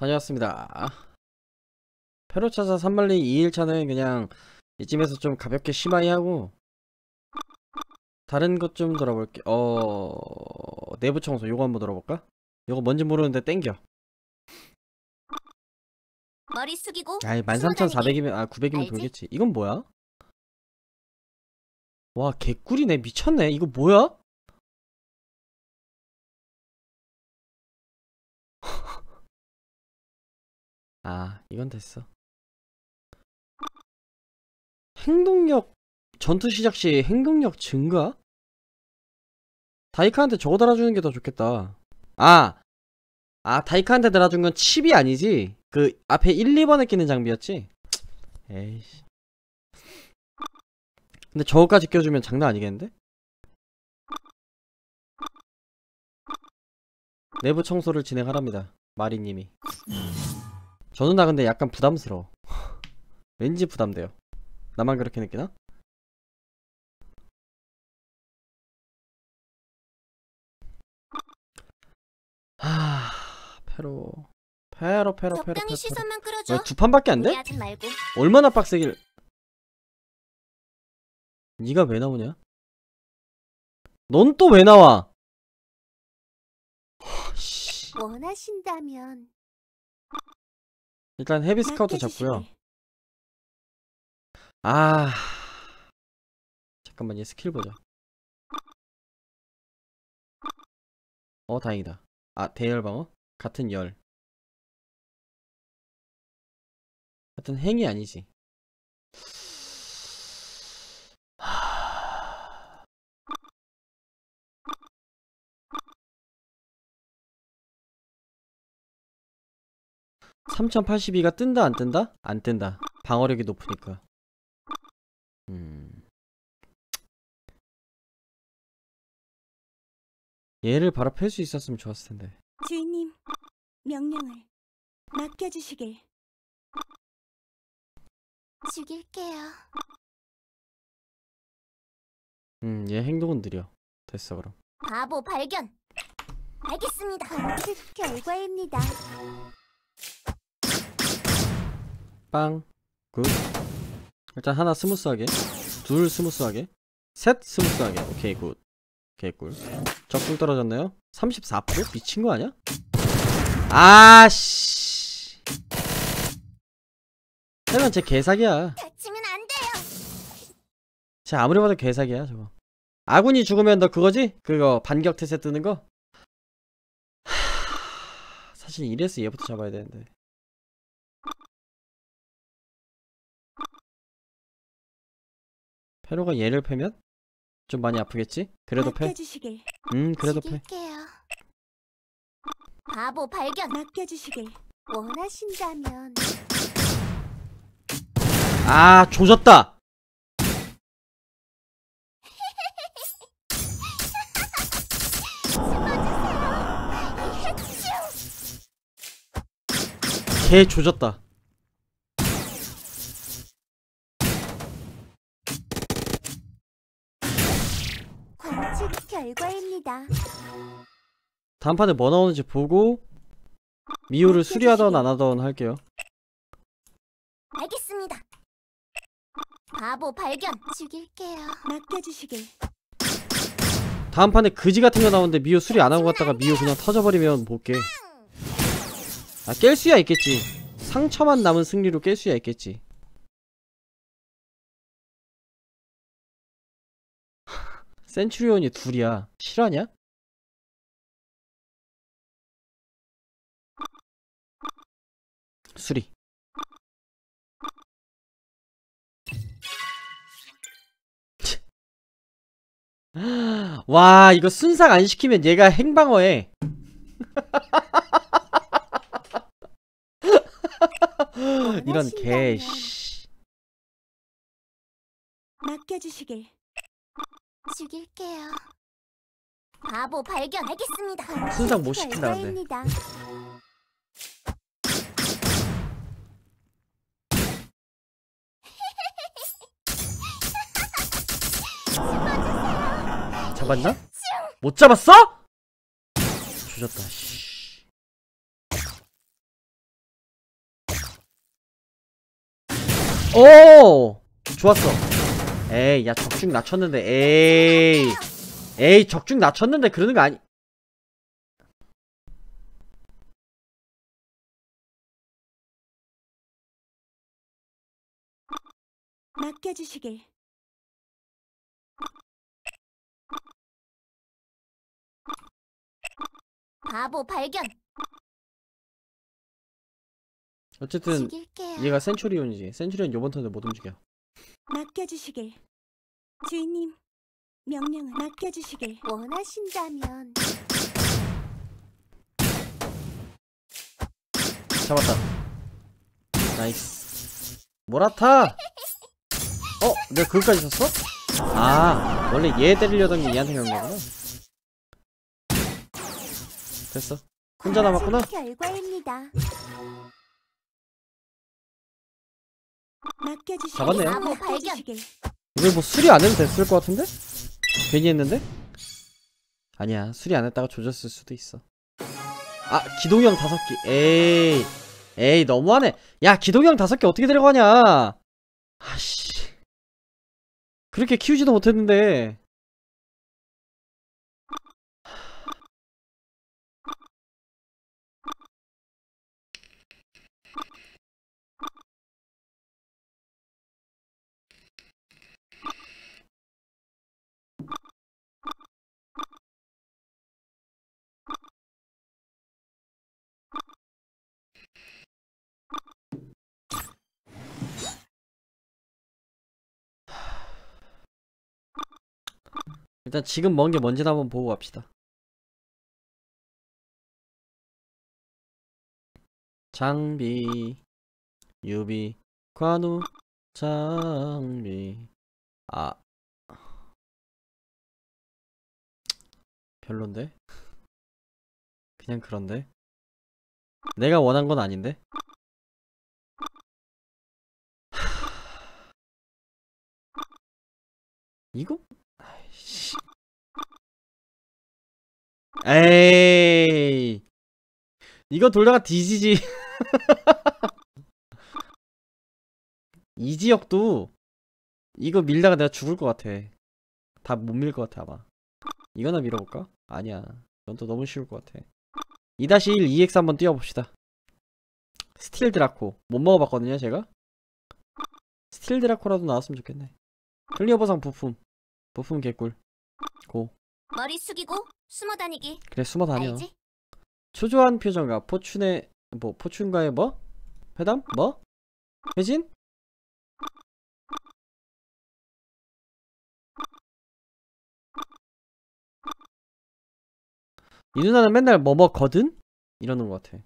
다녀왔습니다 페로차사 3말리 2일차는 그냥 이쯤에서 좀 가볍게 심하이 하고 다른 것 좀들어볼게 어... 내부 청소 요거 한번 들어볼까 요거 뭔지 모르는데 땡겨 머리 숙이고 아이 13,400이면 아 900이면 알지? 돌겠지 이건 뭐야? 와 개꿀이네 미쳤네 이거 뭐야? 아 이건 됐어 행동력 전투 시작 시 행동력 증가? 다이카한테 저거 달아주는 게 더 좋겠다 아! 아 다이카한테 달아준 건 칩이 아니지? 그 앞에 1, 2번에 끼는 장비였지? 에이씨 근데 저거까지 껴주면 장난 아니겠는데? 내부 청소를 진행하랍니다 마리님이 저는 나 근데 약간 부담스러워 왠지 부담돼요 나만 그렇게 느끼나? 하... 페로... 페로 페로 페로 페로 시선두 판밖에 안 돼? 얼마나 빡세길 니가 왜 나오냐? 넌 또 왜 나와? 원하신다면 일단 헤비 아, 스카우터 잡고요 아 잠깐만 얘 스킬 보자 어 다행이다 아 대열방어? 같은 열 같은 행이 아니지 3082가 뜬다 안 뜬다? 안 뜬다 방어력이 높으니까 음... 얘를 바로 팰수 있었으면 좋았을 텐데 주인님 명령을 맡겨주시길 죽일게요 음얘 행동은 느려 됐어 그럼 바보 발견 알겠습니다 관측 그 결과입니다 빵, 굿. 일단 하나 스무스하게, 둘 스무스하게, 셋 스무스하게. 오케이, 굿. 개꿀. 적꿀 떨어졌네요 34%? 미친 거 아니야? 아씨. 하면 제 개사기야. 다치면 안 돼요. 쟤 아무리 봐도 개사기야, 저거. 아군이 죽으면 너 그거지? 그거 반격 태세 뜨는 거? 사실 이래서 얘부터 잡아야 되는데 페로가 얘를 패면? 좀 많이 아프겠지? 그래도 패? 음 그래도 패 바보 발견. 맡겨주시길. 원하신다면 아 조졌다 개 조졌다 관측 결과입니다 다 판에 뭐 나오는지 보고 미호를 수리하던 안 하던 할게요 알겠습니다 바보 발견 죽일게요 맡겨주시길 다음 판에 그지 같은 거 나오는데 미호 수리 안 하고 갔다가 미호 그냥 터져버리면 못깨 아깰 수야 있겠지 상처만 남은 승리로 깰 수야 있겠지 센츄리온이 둘이야 실화냐? 수리 와 이거 순삭 안 시키면 얘가 행방어해 이런 개 씨. 맡겨주시길. 죽일게요. 바보 발견하겠습니다. 순삭 못 시킨다는데. 잡았나? 못 잡았어? 조졌다. 오! 좋았어. 에이, 야, 적중 낮췄는데, 에이. 에이, 적중 낮췄는데 그러는 거 아니. 맡겨주시길. 바보 발견! 어쨌든 즐길게요. 얘가 센츄리온이지. 센츄리온 요번 턴에 못 움직여. 맡겨주시길. 주인님, 명령을 맡겨주시길. 원하신다면 잡았다. 나이스. 모라타! 어? 내가 그거까지 썼어? 아, 원래 얘 때리려던 게 얘한테 간 거구나. 됐어. 혼자 남았구나. 결과입니다. 잡았네. 아, 뭐발 이거 뭐 수리 안 해도 됐을 것 같은데? 괜히 했는데? 아니야 수리 안 했다가 조졌을 수도 있어 아 기동형 다섯 개 에이 에이 너무하네 야 기동형 다섯 개 어떻게 데려가냐 아씨 그렇게 키우지도 못했는데 일단 지금 먼 게 뭔지 한번 보고 갑시다 장비 유비 관우 장비 아 별론데? 그냥 그런데? 내가 원한 건 아닌데? 이거? 에이 이거 돌다가 뒤지지 이 지역도 이거 밀다가 내가 죽을 것 같아 다 못 밀 것 같아 아마 이거나 밀어볼까? 아니야 넌 또 너무 쉬울 것 같아 2-1 EX 한 번 뛰어봅시다 스틸 드라코 못 먹어봤거든요 제가 스틸 드라코라도 나왔으면 좋겠네 클리어버상 부품 부품 개꿀 고 머리 숙이고 숨어 다니기. 그래 숨어 다녀. 알지? 초조한 표정과 포춘의 뭐 포춘과의 뭐? 회담? 뭐? 회진? 이 누나는 맨날 뭐 먹거든? 이러는 것 같아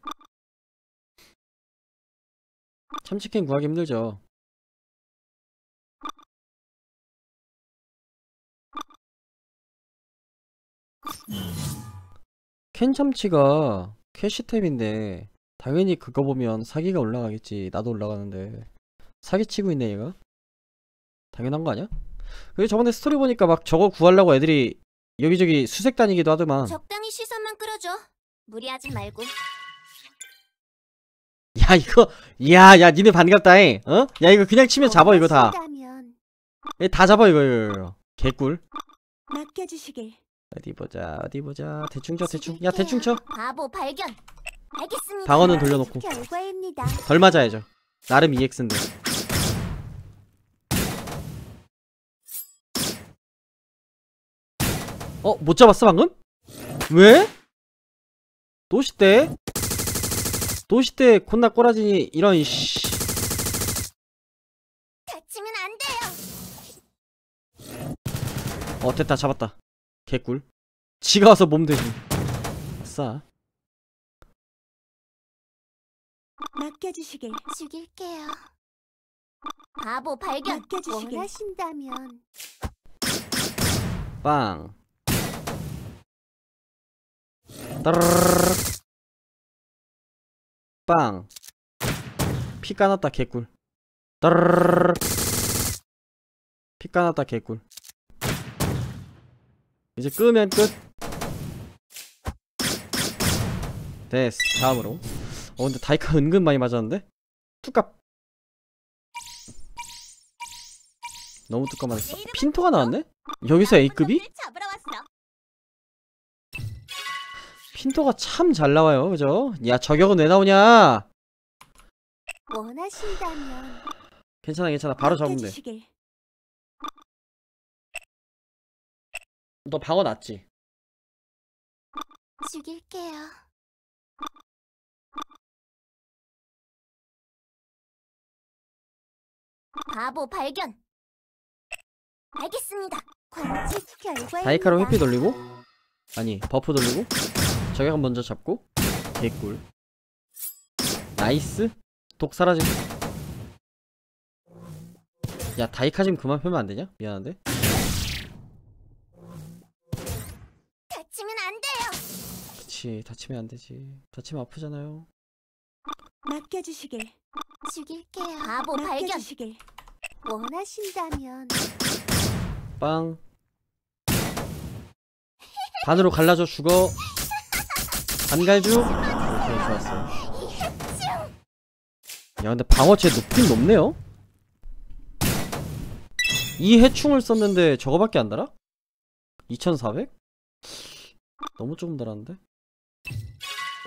참치캔 구하기 힘들죠 캔참치가 캐시템인데 당연히 그거 보면 사기가 올라가겠지 나도 올라가는데 사기치고 있네 얘가 당연한 거 아니야? 근데 저번에 스토리 보니까 막 저거 구하려고 애들이 여기저기 수색 다니기도 하더만 적당히 시선만 끌어줘 무리하지 말고 야 이거 야야 야, 니네 반갑다잉 어? 야 이거 그냥 치면 잡아 이거 다다 예, 잡아 이거, 이거, 이거. 개꿀 맡겨주시길 어디 보자 어디 보자 어, 대충 쳐 대충 야 대충 쳐 바보 발견. 알겠습니다. 방어는 돌려놓고 결과입니다. 덜 맞아야죠 나름 EX인데 어? 못 잡았어 방금? 왜? 도시때도시때 콘나 꼬라지니 이런 씨 다치면 안어 됐다 잡았다 개꿀 지가 와서 몸 대신 싸 맡겨주시길 죽일게요 바보 발견 맡겨주시길 원하신다면 빵 따르르르 빵 피까놨다 개꿀 따르르르 피까놨다 개꿀 이제 끄면 끝 됐어 다음으로 어 근데 다이카 은근 많이 맞았는데? 뚜깝 너무 뚜까 맞았어 핀토가 나왔네? 여기서 A급이? 핀토가 참 잘 나와요 그죠? 야 저격은 왜 나오냐 원하신다면 괜찮아 괜찮아 바로 잡으면 돼너 방어 났지? 죽일게요. 바보 발견. 알겠습니다. 관측 결과. 다이카로 회피 돌리고 아니 버프 돌리고 저격 먼저 잡고 개꿀. 나이스. 독 사라지고. 야 다이카 좀 그만 펴면 안 되냐? 미안한데. 그렇지 다치면 안 되지 다치면 아프잖아요 맡겨주시길 죽일게요 바보 맡겨주시길 원하신다면 빵 반으로 갈라져 죽어 반갈주 오케이 좋았어 야 근데 방어체 높긴 높네요 이 해충을 썼는데 저거밖에 안 달아? 2400? 너무 조금 달았는데?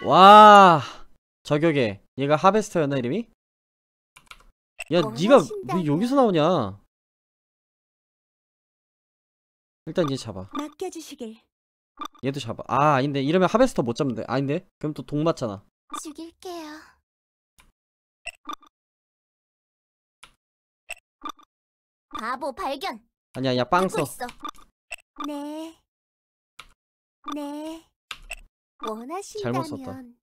와 저격에 얘가 하베스터였나 이름이? 야 니가 왜 여기서 나오냐 일단 얘 잡아 맡겨주시길 얘도 잡아 아 아닌데 이러면 하베스터 못 잡는데 아닌데 그럼 또 동 맞잖아 죽일게요 바보 발견 아니야 야빵써네 네. 네. 잘못 썼다. 원하신다면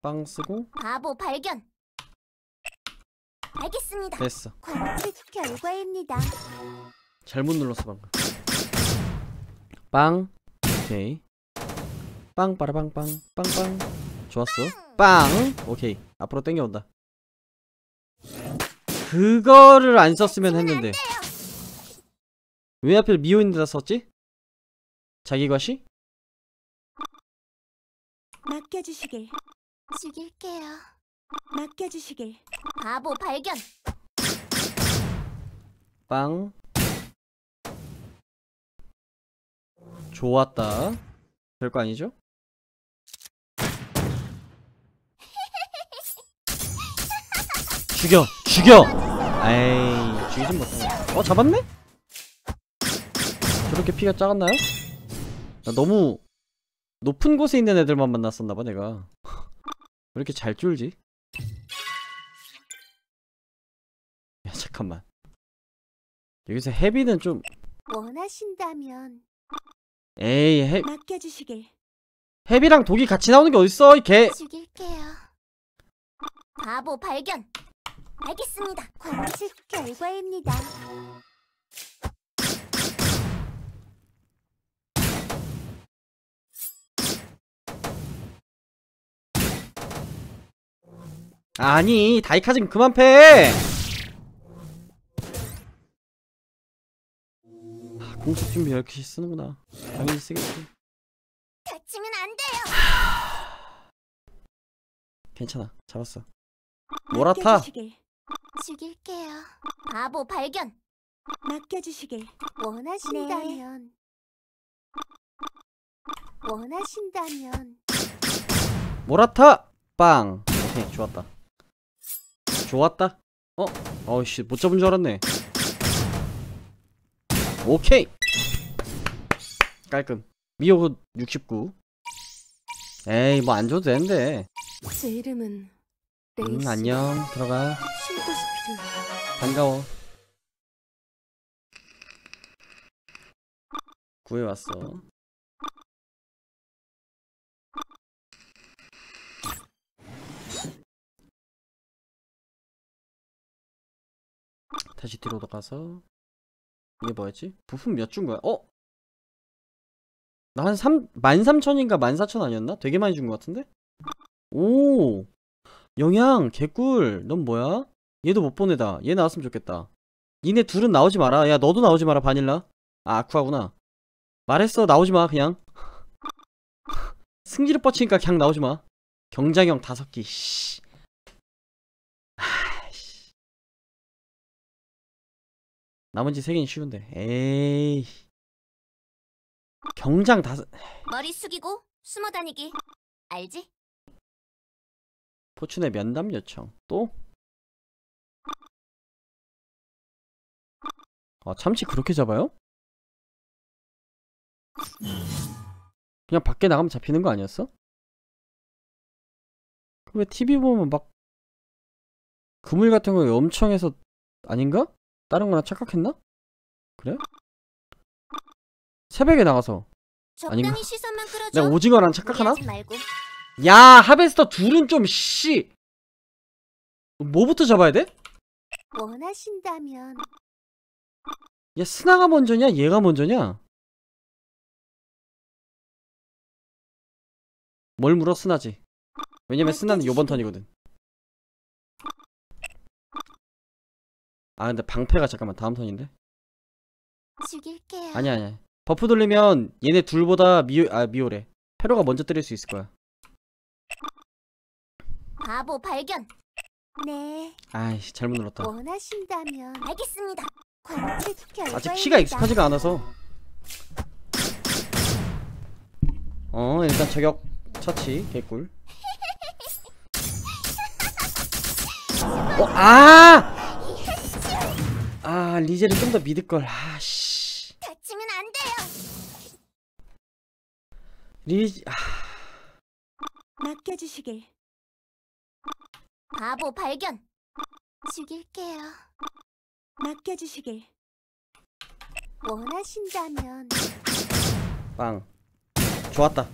빵 쓰고 바보 발견. 알겠습니다. 됐어. 관측 결과입니다. 잘못 눌렀어 방금. 빵 오케이 빵 빠라빵빵 빵빵 좋았어 빵 오케이 앞으로 땡겨온다 그거를 안 썼으면 했는데 왜 하필 미호인데다 썼지? 자기과시? 맡겨주시길. 죽일게요. 맡겨주시길. 바보 발견. 빵. 좋았다. 별거 아니죠? 죽여! 죽여! 에이, 죽이진 못하네. 어, 잡았네? 저렇게 피가 작았나요? 나 너무 높은 곳에 있는 애들만 만났었나봐 내가 왜 이렇게 잘 쫄지? 야 잠깐만 여기서 헤비는 좀 원하신다면 에이 헤 맡겨주시길 헤비랑 독이 같이 나오는 게 어딨어 이개 죽일게요 바보 발견 알겠습니다 관측 결과입니다 아니 다이카 좀 그만 패 아, 공속 준비 1 0개 쓰는구나 당연히 쓰겠지 다치면 안 돼요 괜찮아 잡았어 몰아타 죽일게요 바보 발견 맡겨주시길 원하신다면 네. 원하신다면 몰아타 빵 오케이 좋았다 좋았다 어? 어이씨 못 잡은 줄 알았네 오케이 깔끔 미호69 에이 뭐 안 줘도 되는데 제 이름은 음 안녕 들어가 반가워 구해왔어 다시 뒤로 돌아가서 이게 뭐였지? 부품 몇 준 거야? 어? 나한 3, 13,000인가 14,000 아니었나? 되게 많이 준 거 같은데? 오! 영양! 개꿀! 넌 뭐야? 얘도 못 보내다. 얘 나왔으면 좋겠다. 니네 둘은 나오지 마라. 야, 너도 나오지 마라, 바닐라. 아, 아쿠아구나. 말했어, 나오지 마, 그냥. 승질을 뻗치니까 그냥 나오지 마. 경장형 다섯 개, 씨. 나머지 세 개는 쉬운데. 에이. 경장 다섯. 머리 숙이고 숨어 다니기. 알지? 포춘의 면담 요청. 또? 아, 참치 그렇게 잡아요? 그냥 밖에 나가면 잡히는 거 아니었어? 왜 TV 보면 막 그물 같은 거 엄청 해서 아닌가? 다른 거나 착각했나? 그래? 새벽에 나가서 아닌가? 내가 오징어랑 착각하나? 야 하베스터 둘은 좀 씨! 뭐부터 잡아야 돼? 원하신다면 얘 스나가 먼저냐? 얘가 먼저냐? 뭘 물어 스나지 왜냐면 스나는 요번 턴이거든 아 근데 방패가 잠깐만 다음 턴인데? 죽일게요. 아니아니 버프 돌리면 얘네 둘보다 미오.. 아 미오래 페로가 먼저 때릴 수 있을 거야 바보 발견. 네, 아이씨 잘못 눌렀다 원하신다면 알겠습니다. 아직 키가 익숙하지가 않아서 어 일단 저격 처치 개꿀 어, 아! 아 리제를 좀 더 믿을걸 아씨 다치면 안 돼요 리제 아. 맡겨주시길 바보 발견 죽일게요 맡겨주시길 원하신다면 빵 좋았다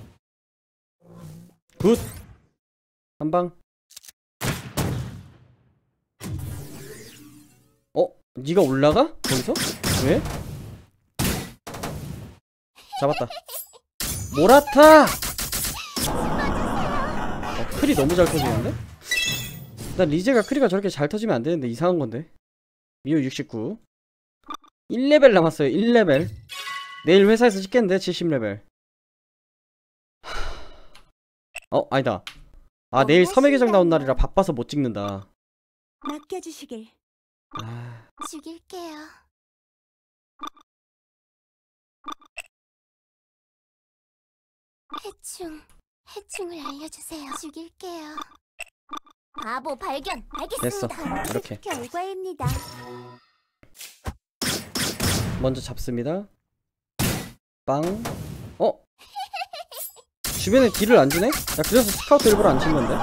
굿 한방 네가 올라가? 거기서? 왜? 잡았다 모라타! 어, 크리 너무 잘 터지는데? 난단 리제가 크리가 저렇게 잘 터지면 안되는데 이상한건데 미우 69 1레벨 남았어요 1레벨 내일 회사에서 찍겠는데 70레벨 어? 아니다 아 내일 섬의 계정 나온 날이라 바빠서 못 찍는다 맡겨주시길 아. 죽일게요. 해충, 해충을 알려주세요. 죽일게요. 바보 발견. 알겠습니다. 됐어. 이렇게. 먼저 잡습니다. 빵. 어? 주변에 딜을 안 주네? 야 그래서 스카우트 일부러 안 친 건데.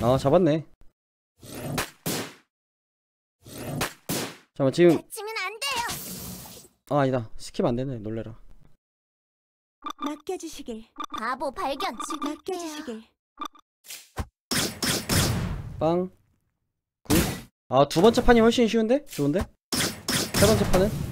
아 잡았네 잠깐만 지금 아 아니다 스킵 안되네 놀래라 맡겨주시길 바보 발견 지금 맡겨주시길 빵 굿. 아 두번째 판이 훨씬 쉬운데? 좋은데? 세번째 판은?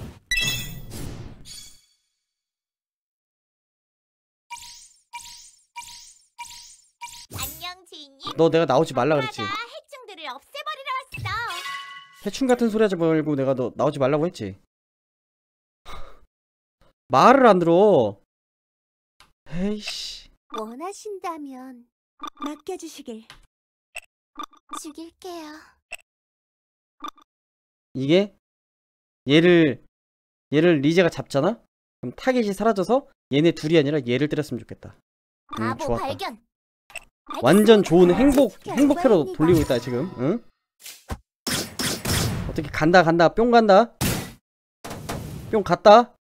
너 내가 나오지 말라 그랬지 해충들을 없애버리러 왔어 해충 같은 소리 하지 말고 내가 너 나오지 말라고 했지 말을 안 들어 에이씨 원하신다면 맡겨주시길 죽일게요 이게 얘를 얘를 리제가 잡잖아? 그럼 타겟이 사라져서 얘네 둘이 아니라 얘를 때렸으면 좋겠다 음, 바보 좋았다. 발견 완전 좋은 행복 행복회로 돌리고 있다 지금 응? 어떻게 간다 간다 뿅 간다 뿅 갔다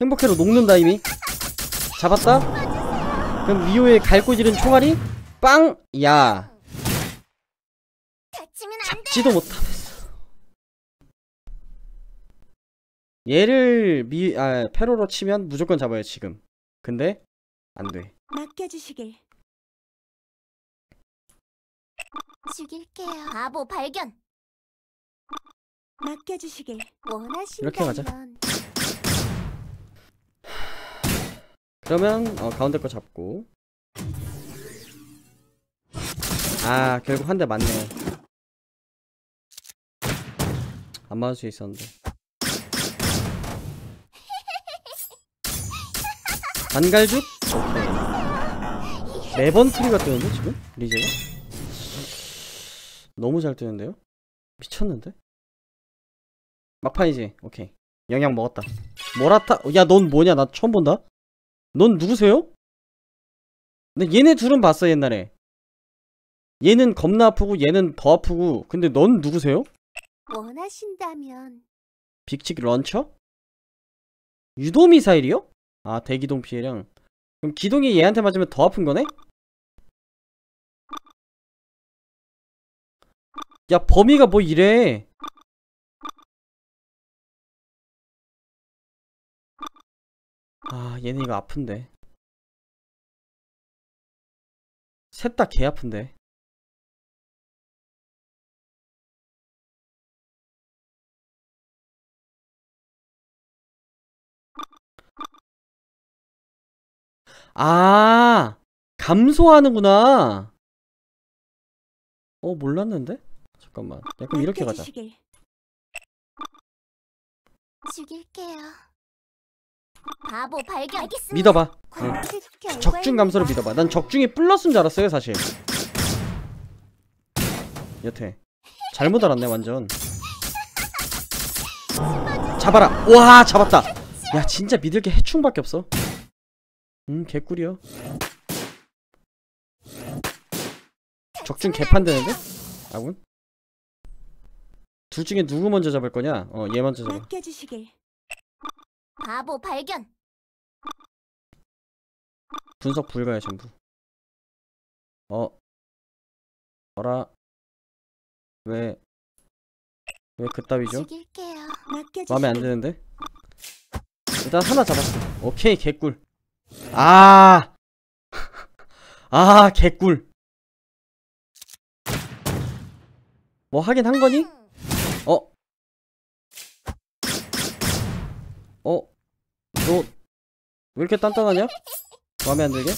행복회로 녹는다 이미 잡았다 그럼 리오의 갈고지른 총알이 빵! 야 잡지도 못하면서 얘를 미.. 아 페로로 치면 무조건 잡아요 지금 근데 안돼 맡겨주시길 죽일게요. 바보 발견. 맡겨주시길. 이렇게 가자. 그러면 어, 가운데 거 잡고 아 결국 한 대 맞네 안 맞을 수 있었는데 반갈죽? 매번 트리가 뜨는데 지금? 리제가? 너무 잘 뜨는데요? 미쳤는데? 막판이지 오케이 영양 먹었다 모라타 야 넌 뭐냐 나 처음 본다 넌 누구세요? 근데 얘네 둘은 봤어 옛날에 얘는 겁나 아프고 얘는 더 아프고 근데 넌 누구세요? 원하신다면 빅치기 런처? 유도미사일이요? 아 대기동 피해량 그럼 기동이 얘한테 맞으면 더 아픈 거네? 야 범위가 뭐 이래 아 얘네 이거 아픈데 셋 다 개 아픈데 아 감소하는구나 어 몰랐는데 잠깐만 야, 그럼 이렇게 가자 죽일게요. 바보 발견. 알겠습니다. 믿어봐 응. 적중 감소를 믿어봐 난 적중이 플러스인 줄 알았어요 사실 여태 잘못 알았네 완전 잡아라 와 잡았다 야 진짜 믿을 게 해충밖에 없어 음 개꿀이요 적중 개판 되는데? 아군 둘 중에 누구 먼저 잡을 거냐? 어, 얘 먼저 잡아. 맡겨주시길. 바보 발견. 분석 불가야 전부. 어. 어라. 왜? 왜 그따위죠? 죽일게요. 맡겨주시길. 마음에 안 드는데? 일단 하나 잡았어. 오케이 개꿀. 아. 아 개꿀. 뭐 하긴 한 거니? 어? 어? 너 왜 이렇게 단단하냐? 마음에 안 들게?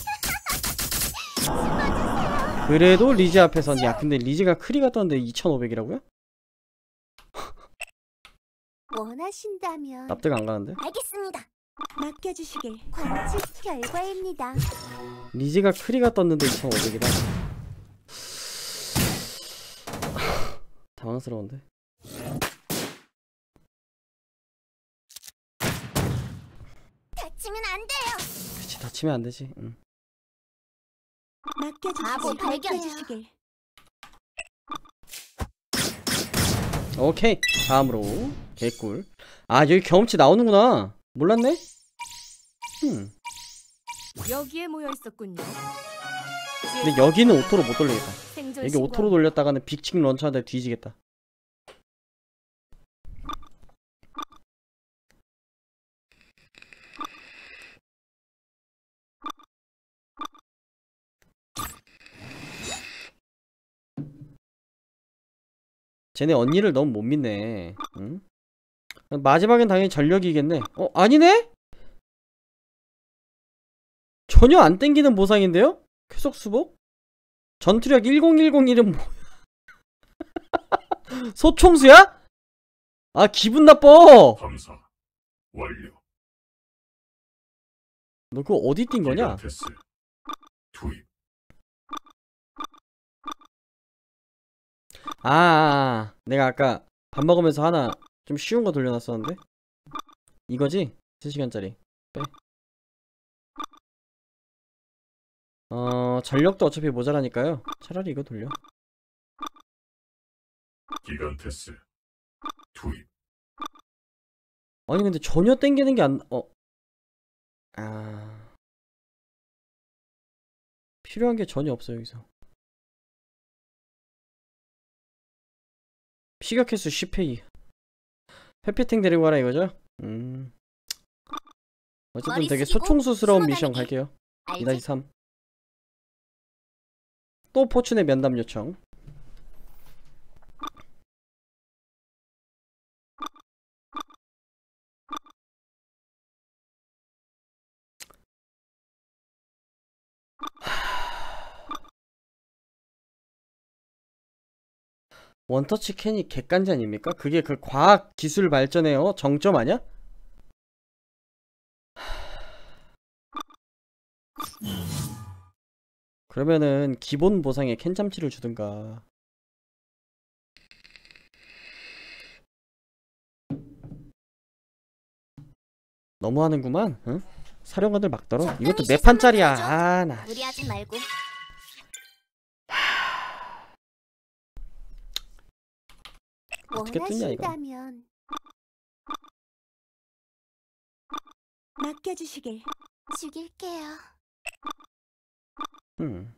그래도 리지 앞에선 야 근데 리지가 크리가 떴는데 2500이라고요? 원하신다면 납득 안 가는데? 알겠습니다. 맡겨주시길 관측 결과입니다. 리지가 크리가 떴는데 2500이다. 당황스러운데? 다치면 안 돼요. 그렇지 다치면 안 되지. 응. 바보 발견. 오케이 다음으로 개꿀. 아 여기 경험치 나오는구나. 몰랐네. 음. 여기에 모여 있었군요. 근데 여기는 오토로 못 돌리겠다. 여기 오토로 돌렸다가는 빅칭 런처한테 뒤지겠다. 쟤네 언니를 너무 못 믿네 응? 마지막엔 당연히 전력이겠네 어? 아니네? 전혀 안 땡기는 보상인데요? 쾌속 수복? 전투력 1010이은 뭐야 소총수야? 아 기분 나빠 감사 완료 너 그거 어디 뛴 거냐? 투입 아, 아, 아, 내가 아까 밥 먹으면서 하나 좀 쉬운 거 돌려놨었는데? 이거지? 3시간짜리 빼 어... 전력도 어차피 모자라니까요 차라리 이거 돌려 기간테스 투입 아니 근데 전혀 땡기는 게 안... 어... 아... 필요한 게 전혀 없어요 여기서 시각 횟수 10회기 페피팅 데리고 가라 이거죠? 음 어쨌든 되게 소총수스러운 미션 갈게요 2-3 또 포춘의 면담 요청 원터치 캔이 객관지 아닙니까? 그게 그 과학 기술 발전의 어? 정점 아니야? 그러면은 기본 보상에 캔참치를 주든가 너무하는구만 응? 사령관들 막 떨어 이것도 네 판짜리야 아나 어떻게 뜨냐 이거 맡겨주시길 죽일게요 음.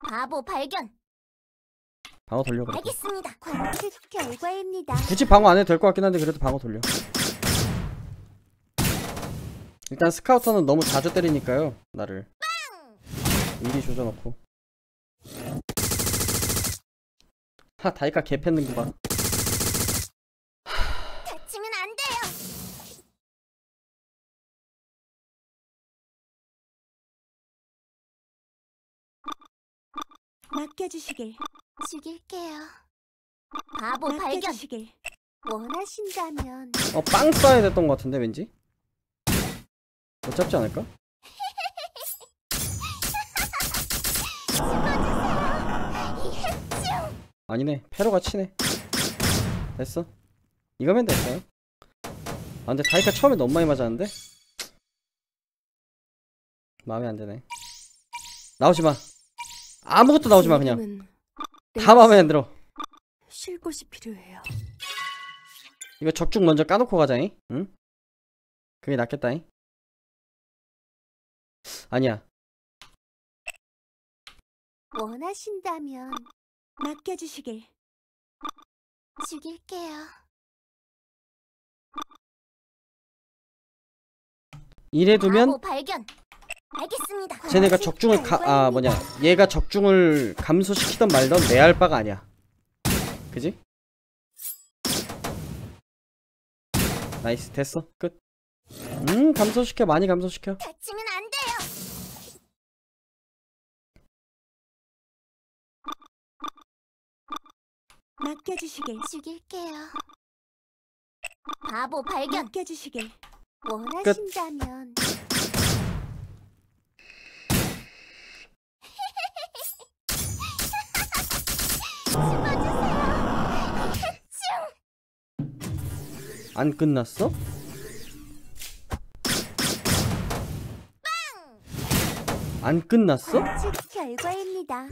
바보 발견 방어 돌려 그래 알겠습니다 관측 결과입니다 굳이 방어 안 해도 될 것 같긴 한데 그래도 방어 돌려 일단 스카우터는 너무 자주 때리니까요 나를 미리 조져놓고 하 다이카 개 팼는구만 다치면 안 돼요 맡겨주시길 죽일게요 바보 발견 원하신다면 어빵 써야 됐던 것 같은데 왠지 못 잡지 않을까? 아니네 페로가 치네 됐어 이거면 됐어요 아 근데 다이카 처음에 너무 많이 맞았는데? 마음에 안드네 나오지마 아무것도 나오지마 그냥 다 마음에 안들어 쉴 곳이 필요해요 이거 적중 먼저 까놓고 가자잉 응? 그게 낫겠다잉 아니야 원하신다면 맡겨주시길. 죽일게요. 이래두면 발견. 알겠습니다. 쟤네가 적중을 가, 아 뭐냐 얘가 적중을 감소시키던 말던 내할 바가 아니야 그지? 나이스 됐어 끝음 감소시켜 많이 감소시켜 다치면 안 맡겨주시길 죽일게요. 바보 발견! 맡겨주시길 원하신다면 안 끝났어? 안 끝났어? 결과입니다.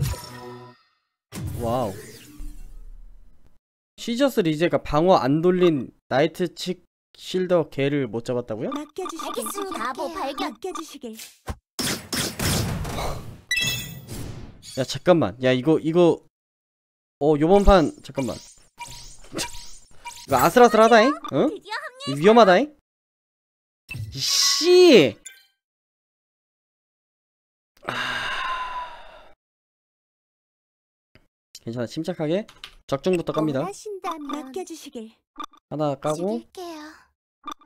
와우. 시저스 리제가 방어 안 돌린 나이트 칙 실더 개를 못 잡았다고요? 아, 뭐 네, 야 잠깐만. 야 이거 이거 어 요번 판 잠깐만. 이거 아슬아슬하다잉? 응? 어? 위험하다잉? 이씨! 아. 괜찮아 침착하게 작중부터 깝니다. 하나 까고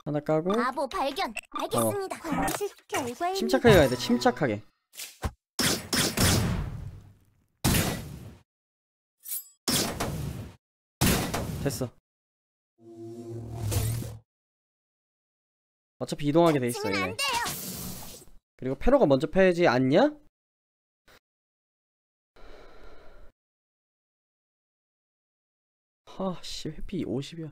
하나 까고 바보 발견. 알겠습니다. 반 어. 침착하게 가야 돼. 침착하게. 됐어. 어차피 이동하게 돼 있어 그리고 페로가 먼저 패지 않냐? 하씨 아, 회피 50이야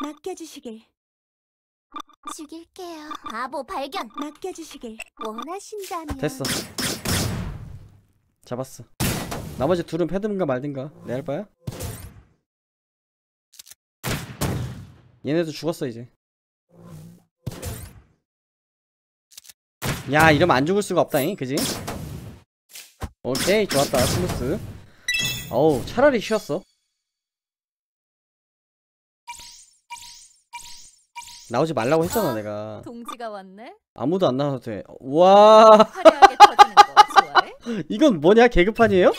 맡겨주시길 죽일게요 바보 발견 맡겨주시길 원하신다면 됐어 잡았어 나머지 둘은 패든가 말든가 내할 바야? 얘네도 죽었어 이제 야 이러면 안 죽을 수가 없다잉 그지? 오케이 좋았다 스무스 어우 차라리 쉬었어 나오지 말라고 했잖아 아, 내가 동지가 왔네. 아무도 안 나와도 돼와 화려하게 터지는 거 좋아해? 이건 뭐냐 개그판이에요?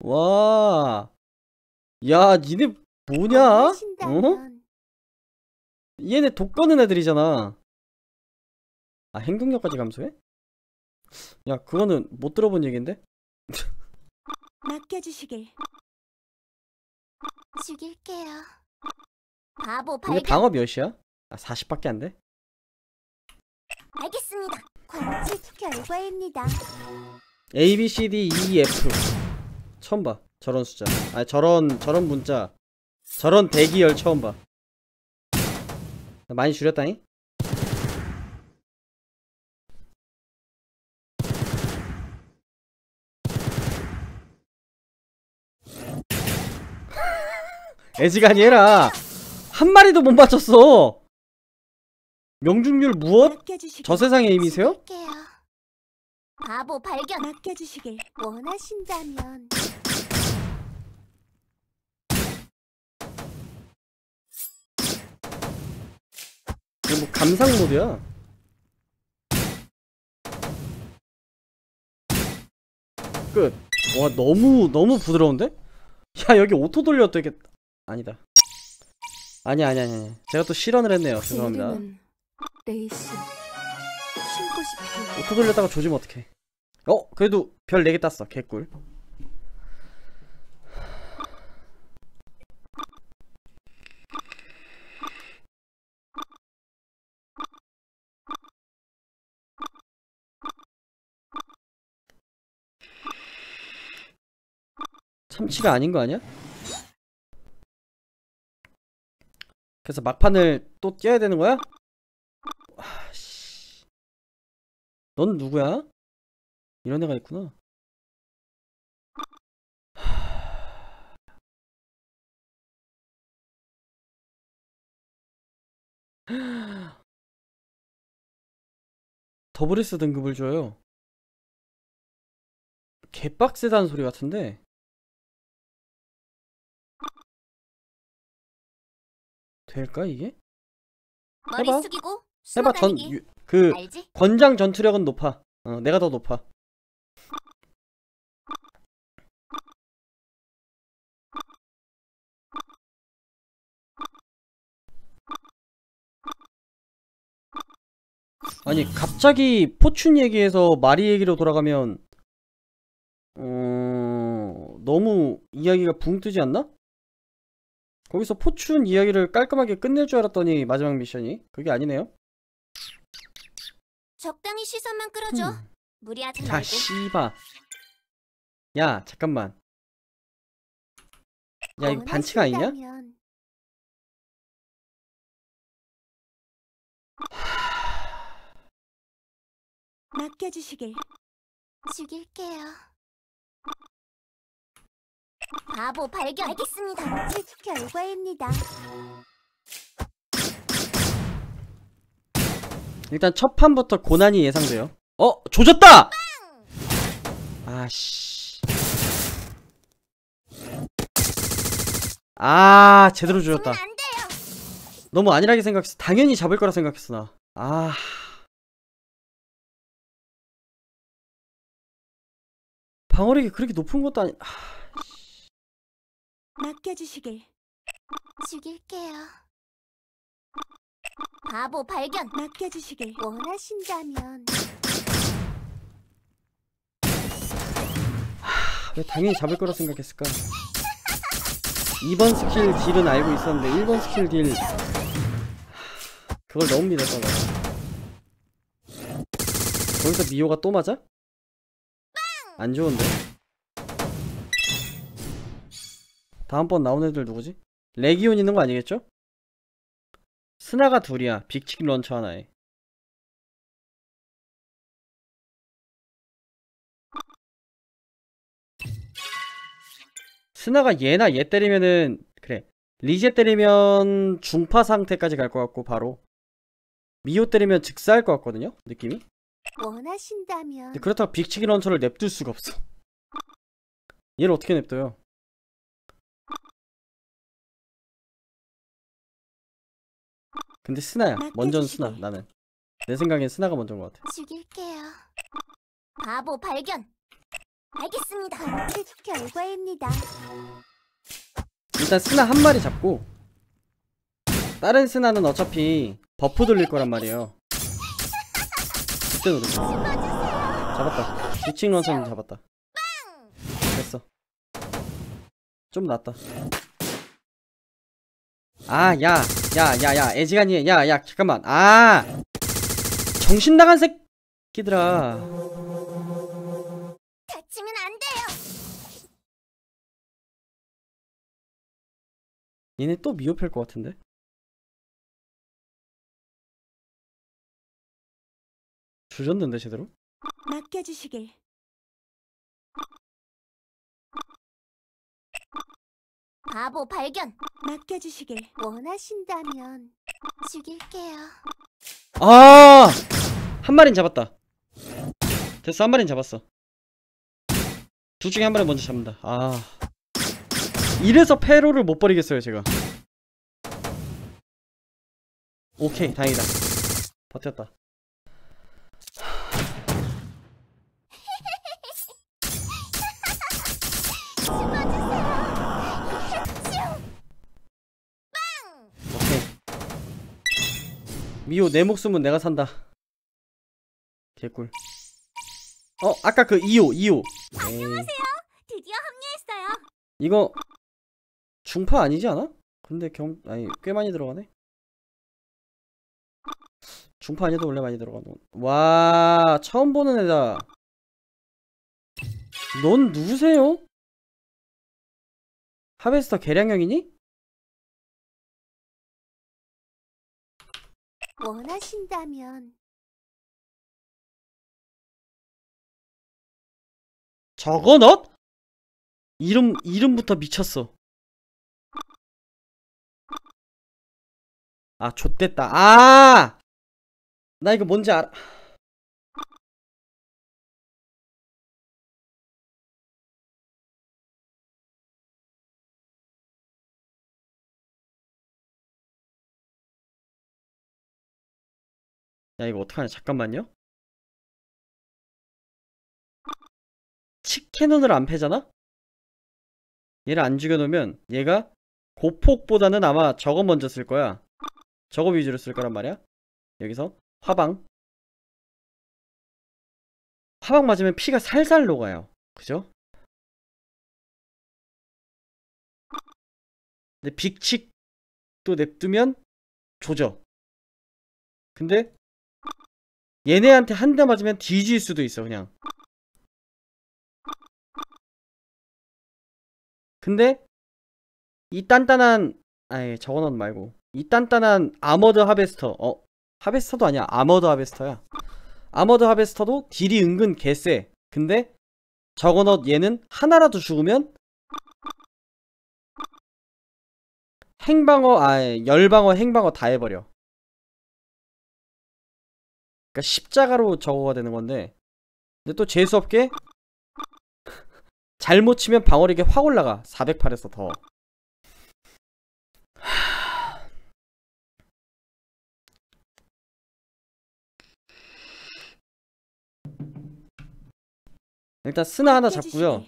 와. 야, 니네 뭐냐? 어? 뭐 어? 얘네 독 거는 애들이잖아. 아, 행동력까지 감소해? 야, 그거는 못 들어본 얘긴데? 맡겨주시길. 죽일게요. 바보 발견. 이게 방어 몇이야? 아, 40밖에 안 돼? 알겠습니다. 관측 결과입니다. A, B, C, D, E, F. 처음 봐. 저런 숫자. 아 저런 저런 문자. 저런 대기열 처음 봐. 많이 줄였다니? 애지간히 해라 한 마리도 못 맞췄어 명중률 무엇? 저 세상의 힘이세요? 바보 발견 맡겨주시길 원하신다면 이거 뭐 감상 모드야 끝와 너무 너무 부드러운데? 야 여기 오토 돌려도 되겠다 아니다. 아니 아니 아니 아니. 제가 또 실언을 했네요. 죄송합니다. 오토 돌렸다가 조지면 어떡해. 어? 그래도 별 4개 땄어. 개꿀. 참치가 아닌 거 아니야? 그래서 막판을 또 뛰어야 되는 거야? 아씨. 넌 누구야? 이런 애가 있구나. 더블스 등급을 줘요. 개빡세다는 소리 같은데 될까 이게? 머리 숙이고 해봐 전 그 권장 전투력은 높아. 어 내가 더 높아. 아니 갑자기 포춘 얘기에서 마리 얘기로 돌아가면 어... 너무 이야기가 붕 뜨지 않나? 거기서 포춘 이야기를 깔끔하게 끝낼 줄 알았더니 마지막 미션이 그게 아니네요 적당히 시선만 끌어줘 음. 무리하지 말고 야 씨바 야 잠깐만 야 이거 반칙 아니냐? 맡겨주시길 죽일게요 바보 발견! 알겠습니다. 채집 결과입니다. 일단 첫 판부터 고난이 예상돼요. 어! 조졌다! 아씨 아 제대로 조졌다 너무 안일하게 생각했어 당연히 잡을 거라 생각했어 나 아... 방어력이 그렇게 높은 것도 아니... 하... 맡겨주시길. 죽일게요. 바보 발견! 맡겨주시길. 원하신다면 왜 당연히 잡을 거라 생각했을까? 2번 스킬 딜은 알고 있었는데 1번 스킬 딜 그걸 너무 믿었다 나 거기서 미호가 또 맞아? 안 좋은데? 다음번 나온 애들 누구지? 레기온 있는 거 아니겠죠? 스나가 둘이야 빅치킨 런처 하나에 스나가 얘나 얘 때리면은 그래 리제 때리면 중파 상태까지 갈 것 같고 바로 미호 때리면 즉사할 것 같거든요 느낌이 원하신다면 그렇다고 빅치기 런처를 냅둘 수가 없어 얘를 어떻게 냅둬요 근데 스나야 먼저 스나 나는 내 생각엔 스나가 먼저인 것 같아 죽일게요 바보 발견 알겠습니다 그 결과입니다 일단 스나 한 마리 잡고 다른 스나는 어차피 버프 돌릴 거란 말이에요 그때 노래 잡았다 2층 런선 잡았다 됐어 좀 낫다 아, 야, 야, 야, 야, 애지간이, 야, 야, 잠깐만. 아! 정신 나간 새끼들아. 다치면 안 돼요. 얘네 또 미흡할 것 같은데? 주셨는데 제대로? 맡겨주시길. 바보 발견. 맡겨주시길 원하신다면 죽일게요. 아! 한 마리는 잡았다. 됐어, 한 마리는 잡았어. 둘 중에 한 마리 먼저 잡는다. 아. 이래서 페로를 못 버리겠어요, 제가. 오케이, 다행이다. 버텼다. 미호 내 목숨은 내가 산다 개꿀 어 아까 그 2호 2호 안녕하세요 드디어 합류했어요 이거 중파 아니지 않아? 근데 경 아니 꽤 많이 들어가네 중파 아니어도 원래 많이 들어가는 와 처음 보는 애다 넌 누구세요? 하베스터 계량형이니? 원하신다면 저거 넛? 이름 이름부터 미쳤어. 아, 좆됐다. 아! 나 이거 뭔지 알아. 야 이거 어떡하냐 잠깐만요 치캐논을 안 패잖아? 얘를 안 죽여놓으면 얘가 고폭보다는 아마 저거 먼저 쓸 거야 저거 위주로 쓸 거란 말이야 여기서 화방 화방 맞으면 피가 살살 녹아요 그죠? 근데 빅칙 또 냅두면 조져 근데 얘네한테 한 대 맞으면 뒤질 수도 있어 그냥 근데 이 단단한 아예 저건는 말고 이 단단한 아머드 하베스터 어 하베스터도 아니야 아머드 하베스터야 아머드 하베스터도 딜이 은근 개쎄 근데 저건넛 얘는 하나라도 죽으면 행방어 아예 열방어 행방어 다 해버려 그러니까 십자가로 적어가 되는 건데 근데 또 재수없게 잘못 치면 방어력이 게확 올라가 408에서 더 일단 스나 하나 잡고요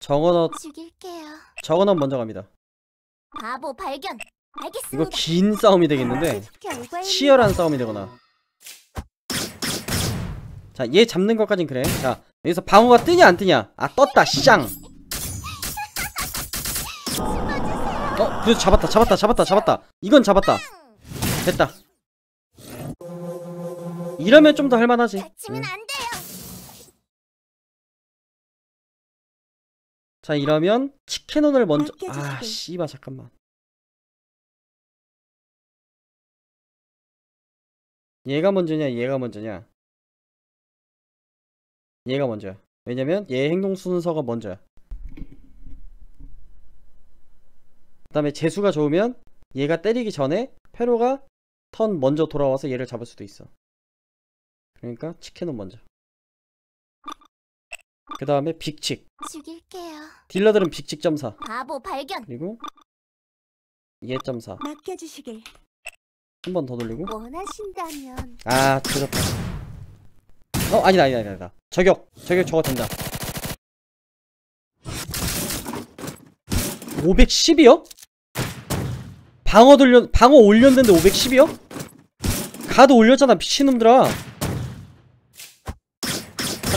정원업정원업 먼저 갑니다 바보 발견. 알겠습니다. 이거 긴 싸움이 되겠는데 아, 치열한 싸움이 되거나 자얘 잡는 것까진 그래 자 여기서 방어가 뜨냐 안 뜨냐 아 떴다 쌍 어? 그래서 잡았다 잡았다 잡았다 잡았다 이건 잡았다 됐다 이러면 좀 더 할만하지 응. 자 이러면 치캐논을 먼저 아 씨바 잠깐만 얘가 먼저냐 얘가 먼저냐 얘가 먼저야 왜냐면 얘 행동 순서가 먼저야 그 다음에 재수가 좋으면 얘가 때리기 전에 페로가 턴 먼저 돌아와서 얘를 잡을 수도 있어 그러니까 치킨은 먼저 그 다음에 빅칙 죽일게요. 딜러들은 빅칙 점사 바보 발견. 그리고 얘점사 맡겨주시길 한 번 더 돌리고 원하신다면 아 조졌다 어 아니다 아니다 아니다, 저격 저격 저거 된다 510이요? 방어 돌려 방어 올렸는데 510이요? 가도 올렸잖아 미친놈들아 한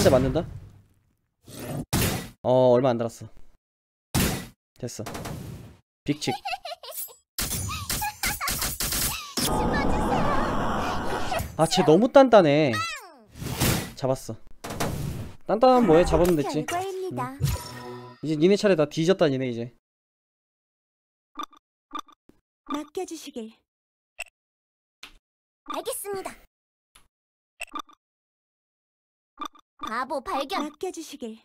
대 맞는다 어 얼마 안 달았어 됐어 빅칙 아쟤 너무 단단해 잡았어 단단한 뭐해 잡으면 됐지 응. 음. 이제 니네 차례다 뒤졌다 니네 이제 맡겨주시길 알겠습니다 바보 발견 맡겨주시길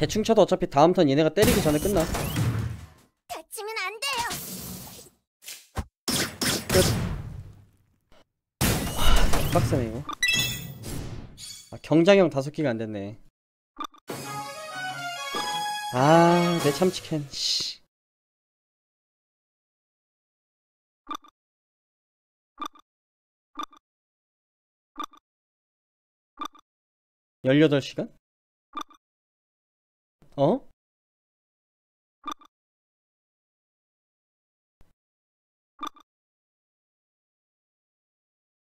대충 쳐도 어차피 다음 턴 얘네가 때리기 전에 끝나 다치면 안 돼요. 끝 와, 개빡세네 이거 아, 경장형 다섯 개가 안 됐네 아내 참치캔 씨1 8 시간 어?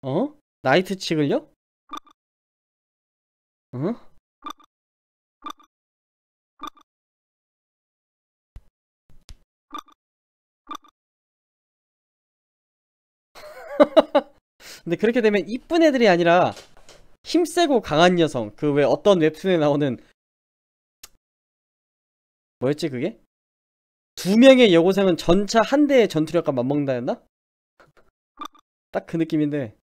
어? 나이트 칙을요? 어? 근데 그렇게 되면 이쁜 애들이 아니라 힘세고 강한 여성 그 왜 어떤 웹툰에 나오는 뭐였지 그게? 두 명의 여고생은 전차 한 대의 전투력과 맞먹는다였나? 딱 그 느낌인데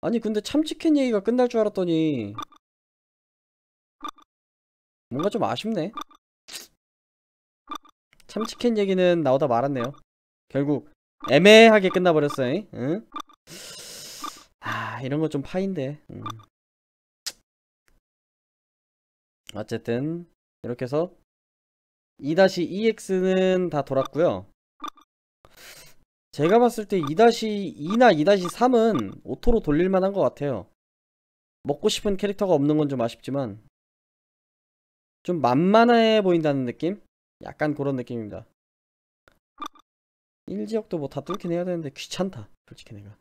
아니 근데 참치캔 얘기가 끝날 줄 알았더니 뭔가 좀 아쉽네 참치캔 얘기는 나오다 말았네요 결국 애매하게 끝나버렸어요 응? 아 이런 건 좀 파인데 음. 어쨌든 이렇게 해서 2 2 x 는다 돌았고요 제가 봤을 때 2-2나 2-3은 오토로 돌릴만한 것 같아요 먹고 싶은 캐릭터가 없는 건 좀 아쉽지만 좀 만만해 보인다는 느낌? 약간 그런 느낌입니다 1지역도 뭐 다 뚫긴 해야 되는데 귀찮다 솔직히 내가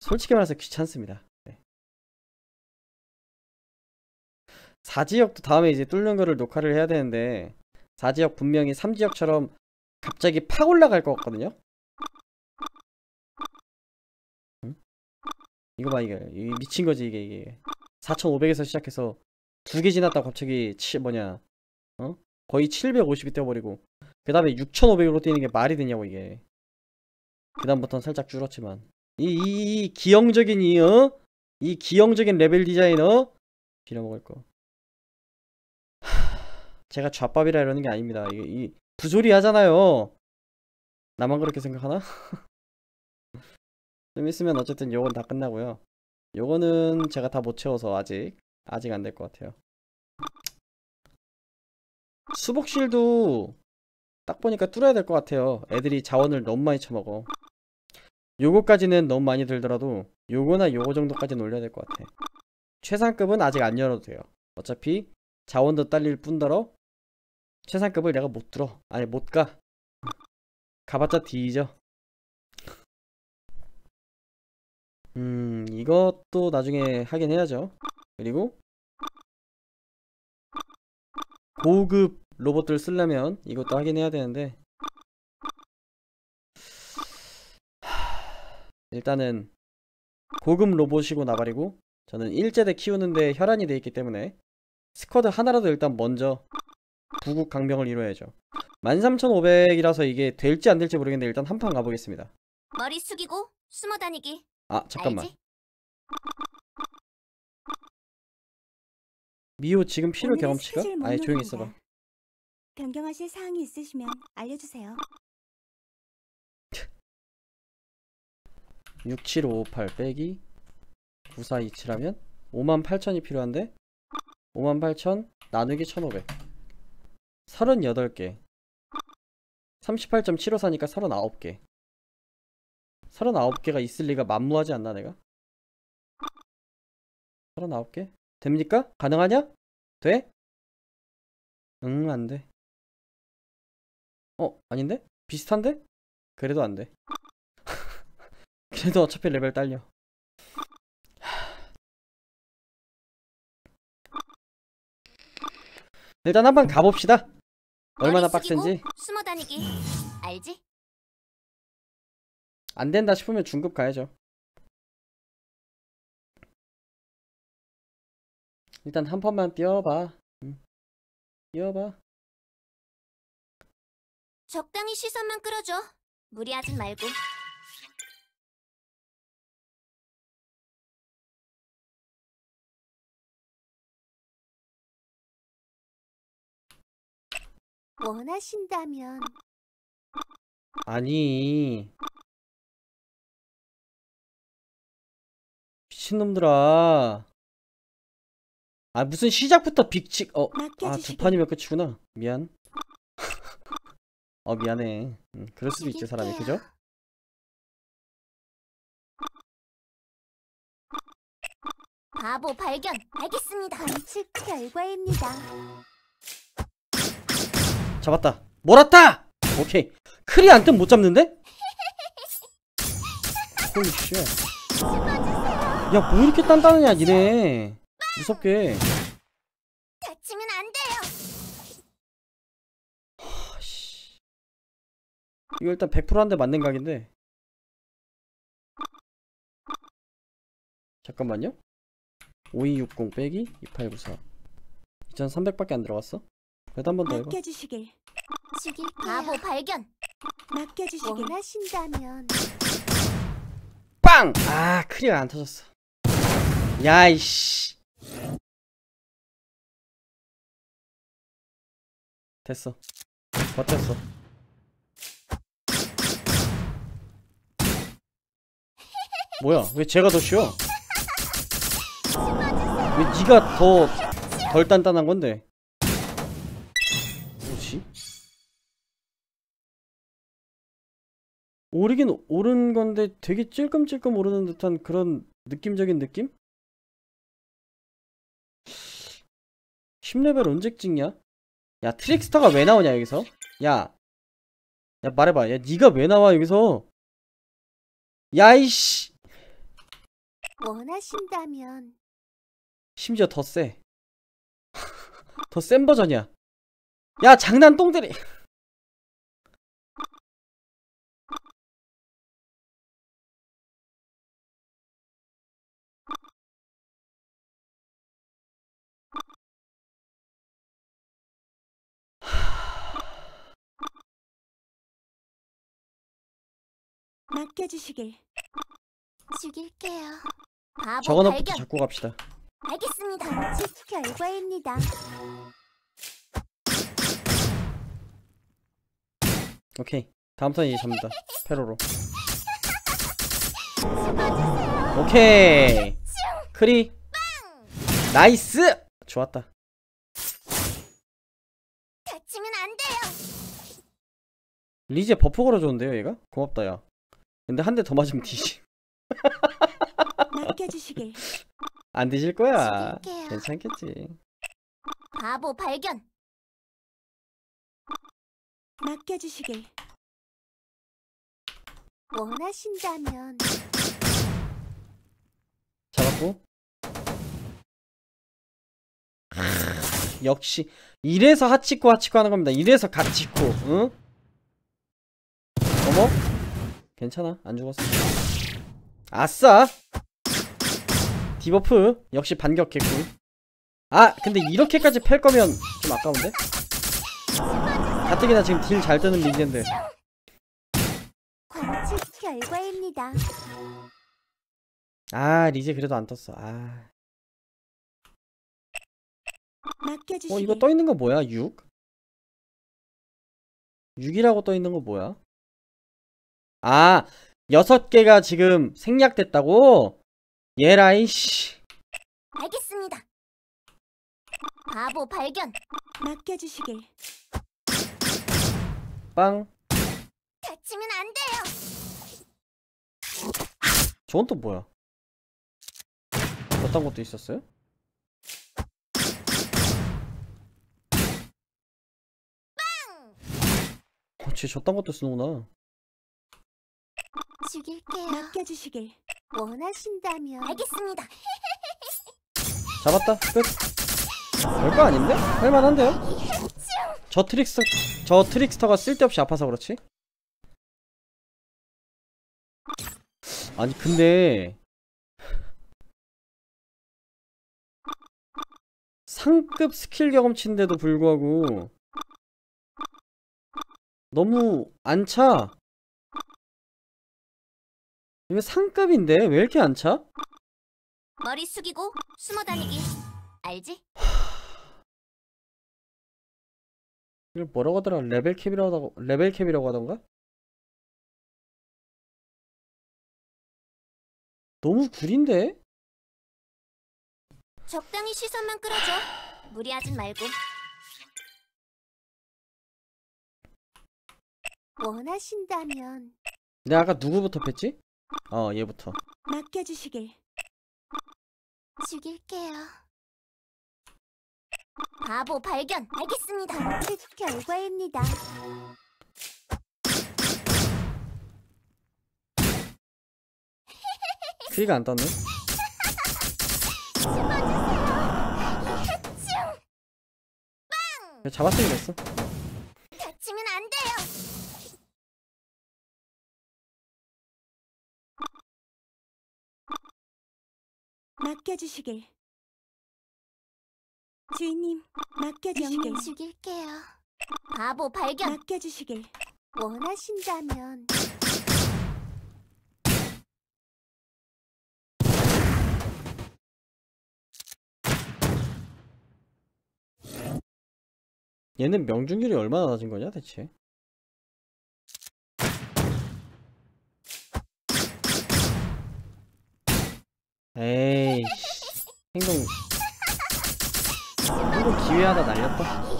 솔직히 말해서 귀찮습니다. 네. 4지역도 다음에 이제 뚫는 거를 녹화를 해야 되는데 4지역 분명히 3지역처럼 갑자기 팍 올라갈 것 같거든요? 응? 이거 봐 이게 미친 거지 이게 이게 4500에서 시작해서 두개 지났다 고 갑자기 치, 뭐냐 어? 거의 750이 떼어버리고그 다음에 6500으로 뛰는 게 말이 되냐고 이게 그 다음부터는 살짝 줄었지만 이, 이, 이 기형적인 이, 어? 이 기형적인 레벨 디자이너 빌어먹을 거 하, 제가 좌밥이라 이러는 게 아닙니다 이, 이 부조리 하잖아요 나만 그렇게 생각하나? 좀 있으면 어쨌든 요건 다 끝나고요 요거는 제가 다 못 채워서 아직 아직 안 될 것 같아요 수복실도 딱 보니까 뚫어야 될 것 같아요 애들이 자원을 너무 많이 처먹어 요거까지는 너무 많이 들더라도 요거나 요거 정도까지는 올려야 될 것 같아 최상급은 아직 안 열어도 돼요 어차피 자원도 딸릴 뿐더러 최상급을 내가 못 들어 아니 못가 가봤자 D죠 음 이것도 나중에 하긴 해야죠 그리고 고급 로봇들 쓰려면 이것도 하긴 해야 되는데 일단은 고급 로봇이고 나발이고 저는 일제대 키우는데 혈안이 되어 있기 때문에 스쿼드 하나라도 일단 먼저 부국 강병을 이뤄야죠 13,500이라서 이게 될지 안 될지 모르겠는데 일단 한판 가보겠습니다 머리 숙이고 숨어 다니기 아 잠깐만 알지? 미호 지금 필요 경험치가? 아예 조용히 있어봐 변경하실 사항이 있으시면 알려주세요 67558 빼기 9427하면 58,000이 필요한데 58,000 나누기 1,500 38개 3 8 7 5사니까 39개 39개가 있을 리가 만무하지 않나 내가? 39개? 됩니까? 가능하냐? 돼? 응 안돼 어? 아닌데? 비슷한데? 그래도 안돼 그래도 어차피 레벨 딸려 일단 한번 가봅시다 얼마나 빡센지 숨어 다니기 알지? 안 된다 싶으면 중급 가야죠 일단 한 번만 뛰어봐 음. 뛰어봐 적당히 시선만 끌어줘 무리하진 말고 원하신다면 아니 미친놈들아 아 무슨 시작부터 빅칙 어아두 판이면 끝이구나 미안 어 미안해 음, 그럴 수도 있지 사람이 그죠? 바보 발견 알겠습니다 관측 결과입니다 잡았다 몰았다! 오케이 크리 안뜨못 잡는데? 홀리쉣 야뭐 이렇게 단단하냐 니네 무섭게 이거 일단 100%한 대 맞는 각인데 잠깐만요 5260 빼기 2894 2300밖에 안 들어갔어? 그래도 한번 더 해봐 맡겨주시길 죽일 바보 발견 맡겨주시길 원하신다면 빵! 아 크리어 안 터졌어 야이씨 됐어 버텼어 뭐야 왜 제가 더 쉬워 왜 니가 더 덜 단단한 건데 오르긴 오른 건데 되게 찔끔찔끔 오르는 듯한 그런 느낌적인 느낌? 10레벨 언제 찍냐? 야 트릭스터가 왜 나오냐 여기서? 야, 야 말해봐 야 니가 왜 나와 여기서? 야이씨 원하신다면 심지어 더 쎄. 더 센 버전이야. 야 장난 똥들이 맡겨주시길. 죽일게요. 바보 저거나부 발견. 잡고 갑시다. 알겠습니다. 집 결과입니다. 오케이. 다음 턴 이제 잡니다. 페로로. 오케이. 크리. 나이스. 좋았다. 다치면 안 돼요. 리제 버프 걸어줬는데요, 얘가? 고맙다, 야. 근데 한 대 더 맞으면 뒤지. 맡겨주시길. 안 뒤질 거야. 죽일게요. 괜찮겠지. 바보 발견. 맡겨주시길. 원하신다면 잡았고. 역시 이래서 하치코 하치코 하는 겁니다. 이래서 갓치코. 응? 어머? 괜찮아 안 죽었어 아싸 디버프 역시 반격했고 아 근데 이렇게까지 팰 거면 좀 아까운데? 가뜩이나 지금 딜 잘 뜨는 민재인데 관측 결과입니다 아 리제 그래도 안 떴어 아 맡겨주시네. 어 이거 떠있는 거 뭐야 6? 6이라고 떠있는 거 뭐야 아 여섯 개가 지금 생략됐다고? 얘라이씨 알겠습니다 바보 발견 맡겨주시길 빵 다치면 안 돼요 저건 또 뭐야 어떤 것도 있었어요? 빵! 어, 쟤 저딴 것도 쓰는구나 죽일게요. 맡겨주시길. 원하신다면. 알겠습니다. 잡았다. 끝. 별거 아닌데? 할만한데요? 저 트릭스터, 저 트릭스터가 쓸데없이 아파서 그렇지? 아니 근데 상급 스킬 경험치인데도 불구하고 너무 안 차. 이거 상급인데 왜 이렇게 안 차? 머리 숙이고 숨어 다니기 알지? 이걸 뭐라고 하더라 레벨캡이라고 레벨캡이라고 하던가? 너무 구린데? 적당히 시선만 끌어줘 무리하진 말고 원하신다면 내가 아까 누구부터 뺐지? 어 얘부터 맡겨주시길 죽일게요 바보 발견 알겠습니다 그 결과입니다 피가 안 떴네 잡았으면 됐어 맡겨주시길. 주인님, 맡겨주시길. 죽일게요. 바보 발견! 맡겨주시길. 원하신다면... 얘는 명중률이 얼마나 낮은 거냐 대체? 에이 행동 행동 기회하다 날렸다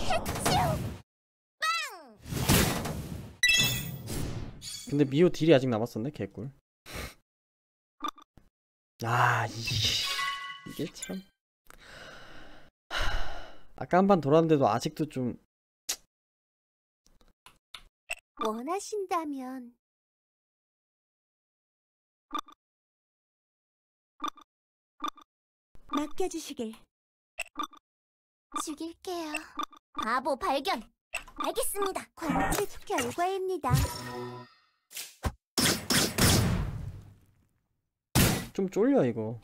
근데 미호 딜이 아직 남았었네 개꿀 아이 이게 참 아까 한판 돌았는데도 아직도 좀 원하신다면 맡겨주시길. 죽일게요. 바보 발견! 알겠습니다. 관측 결과입니다. 좀 쫄려 이거.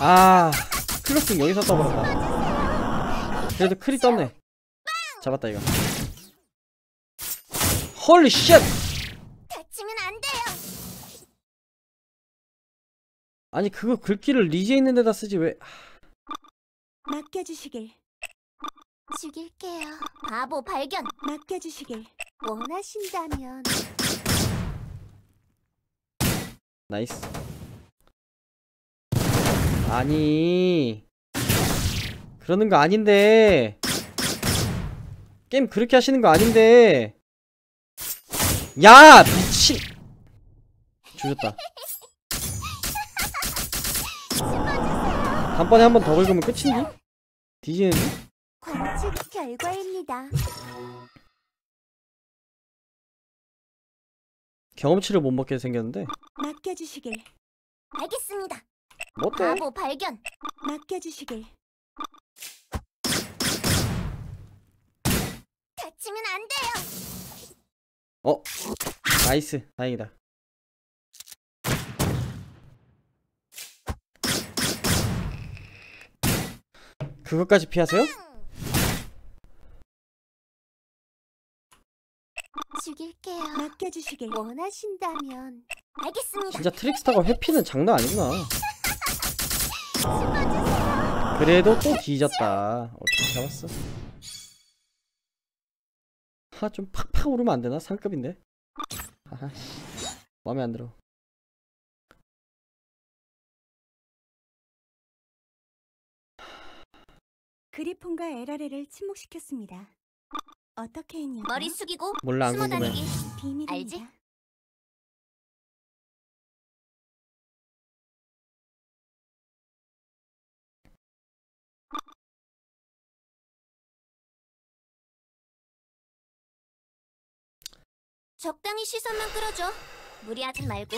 아 클로스 여기서 떠버렸다. 그래도 크리 떴네. 잡았다 이거. 홀리 쉣! 아니 그거 글귀를 리지에 있는 데다 쓰지 왜 맡겨주시길 죽일게요 바보 발견 맡겨주시길 원하신다면 나이스 아니 그러는 거 아닌데 게임 그렇게 하시는 거 아닌데 야 미친 조졌다 단번에 한 번 더 긁으면 끝인데? 뒤지는데? 관측 결과입니다. 경험치를 못 먹게 생겼는데? 맡겨주시길. 알겠습니다. 못해. 뭐 바보 발견. 맡겨주시길. 다치면 안 돼요. 어? 나이스. 다행이다. 그것까지 피하세요? 죽일게요. 맡겨주시길 원하신다면 알겠습니다. 진짜 트릭스타가 회피는 장난 아니구나. 그래도 또 뒤졌다. 어떻게 잡았어? 아 좀 팍팍 오르면 안 되나? 상급인데. 아씨 마음에 안 들어. 그리폰과 에라레를 침묵시켰습니다. 어떻게 했냐? 머리 숙이고 몰라, 숨어 다니기. 비밀입니다. 알지? 적당히 시선만 끌어줘. 무리하지 말고.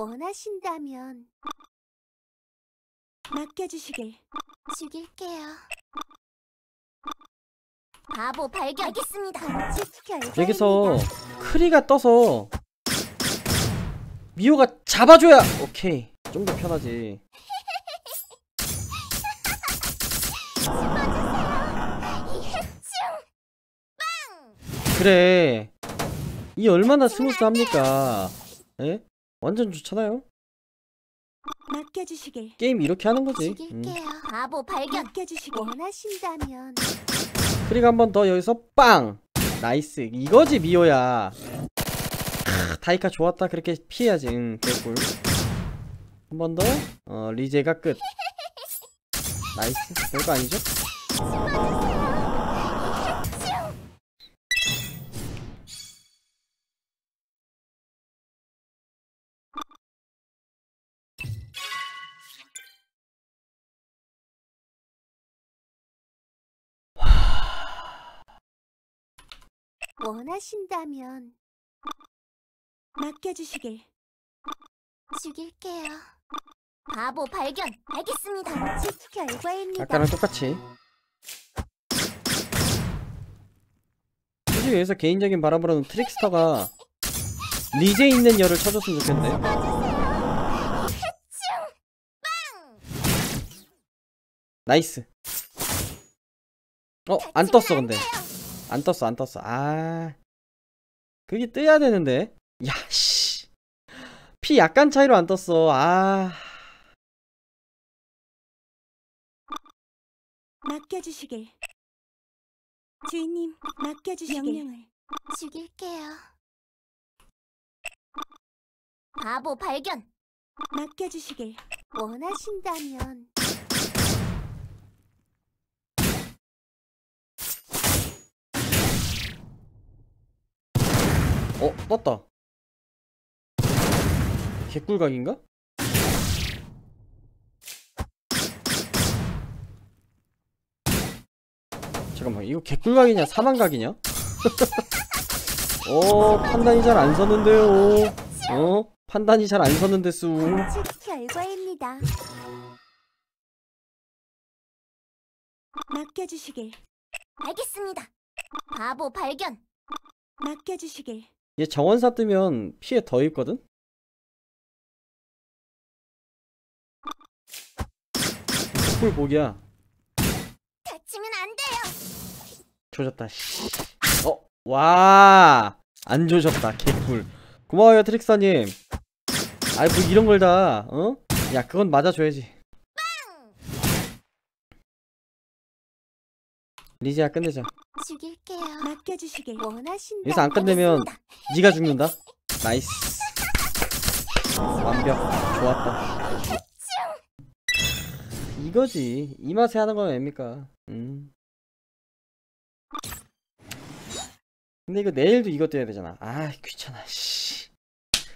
원하신다면 맡겨주시길 죽일게요. 바보 발견. 알겠습니다. 여기서 크리가 떠서 미호가 잡아줘야 오케이 좀 더 편하지 그래 이 얼마나 스무스합니까 에? 예? 완전 좋잖아요. 맡겨주시길. 게임 이렇게 하는 거지. 음. 아보 발견. 맡겨주시길. 원하신다면. 그리고 한 번 더 여기서 빵. 나이스. 이거지 미호야. 다이카 좋았다. 그렇게 피해야지. 응, 개꿀. 한번 더. 어, 리제가 끝. 나이스. 별거 아니죠? 원하신다면 맡겨주시길 죽일게요. 바보 발견! 알겠습니다. 즉 결과입니다. 아까랑 똑같이 굳이 여기서 개인적인 바람으로는 트릭스터가 리제 있는 열을 쳐줬으면 좋겠네 나이스 어? 안 떴어 근데 안 떴어 안 떴어 아 그게 뜨야 되는데 야씨 피 약간 차이로 안 떴어 아 맡겨주시길 주인님 맡겨주시길 명령을 죽일게요 바보 발견 맡겨주시길 원하신다면 어? 떴다 개꿀각인가? 잠깐만 이거 개꿀각이냐 사망각이냐? 어 판단이 잘 안 섰는데요 어? 판단이 잘 안 섰는데 수 결과입니다 맡겨주시길 알겠습니다 바보 발견 맡겨주시길 얘 정원사 뜨면 피해 더 입거든? 꿀복이야 다치면 안 돼요 조졌다 어? 와! 안 조졌다 개꿀 고마워요 트릭사님 아이 뭐 이런 걸다 어? 야 그건 맞아줘야지 리지야 끝내자 죽일게요 느껴주시길 어? 원하신다. 여기서 안 끝내면 네가 죽는다. 나이스. 완벽. 좋았다. 이거지. 이 맛에 하는 거면 됩니까? 음. 근데 이거 내일도 이것 떼야 되잖아. 아 귀찮아. 씨.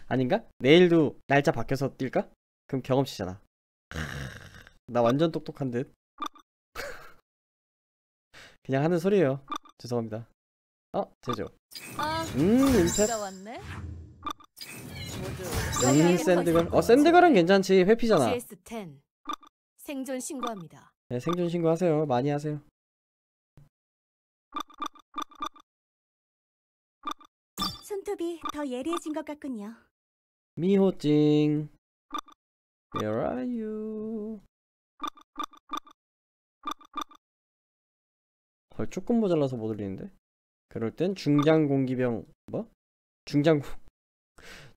아닌가? 내일도 날짜 바뀌어서 뛸까? 그럼 경험치잖아. 나 완전 똑똑한 듯. 그냥 하는 소리예요. 죄송합니다. 어? 제조 아, 음 인셉 아, 왔네? 음, 음 샌드걸 어 샌드걸은 괜찮지 회피잖아 CS10 생존 신고합니다 네 생존 신고하세요 많이 하세요 손톱이 더 예리해진 것 같군요 미호찡 Where are you? 걸 조금 모자라서 못 올리는데? 그럴 땐 중장 공기병 뭐? 중장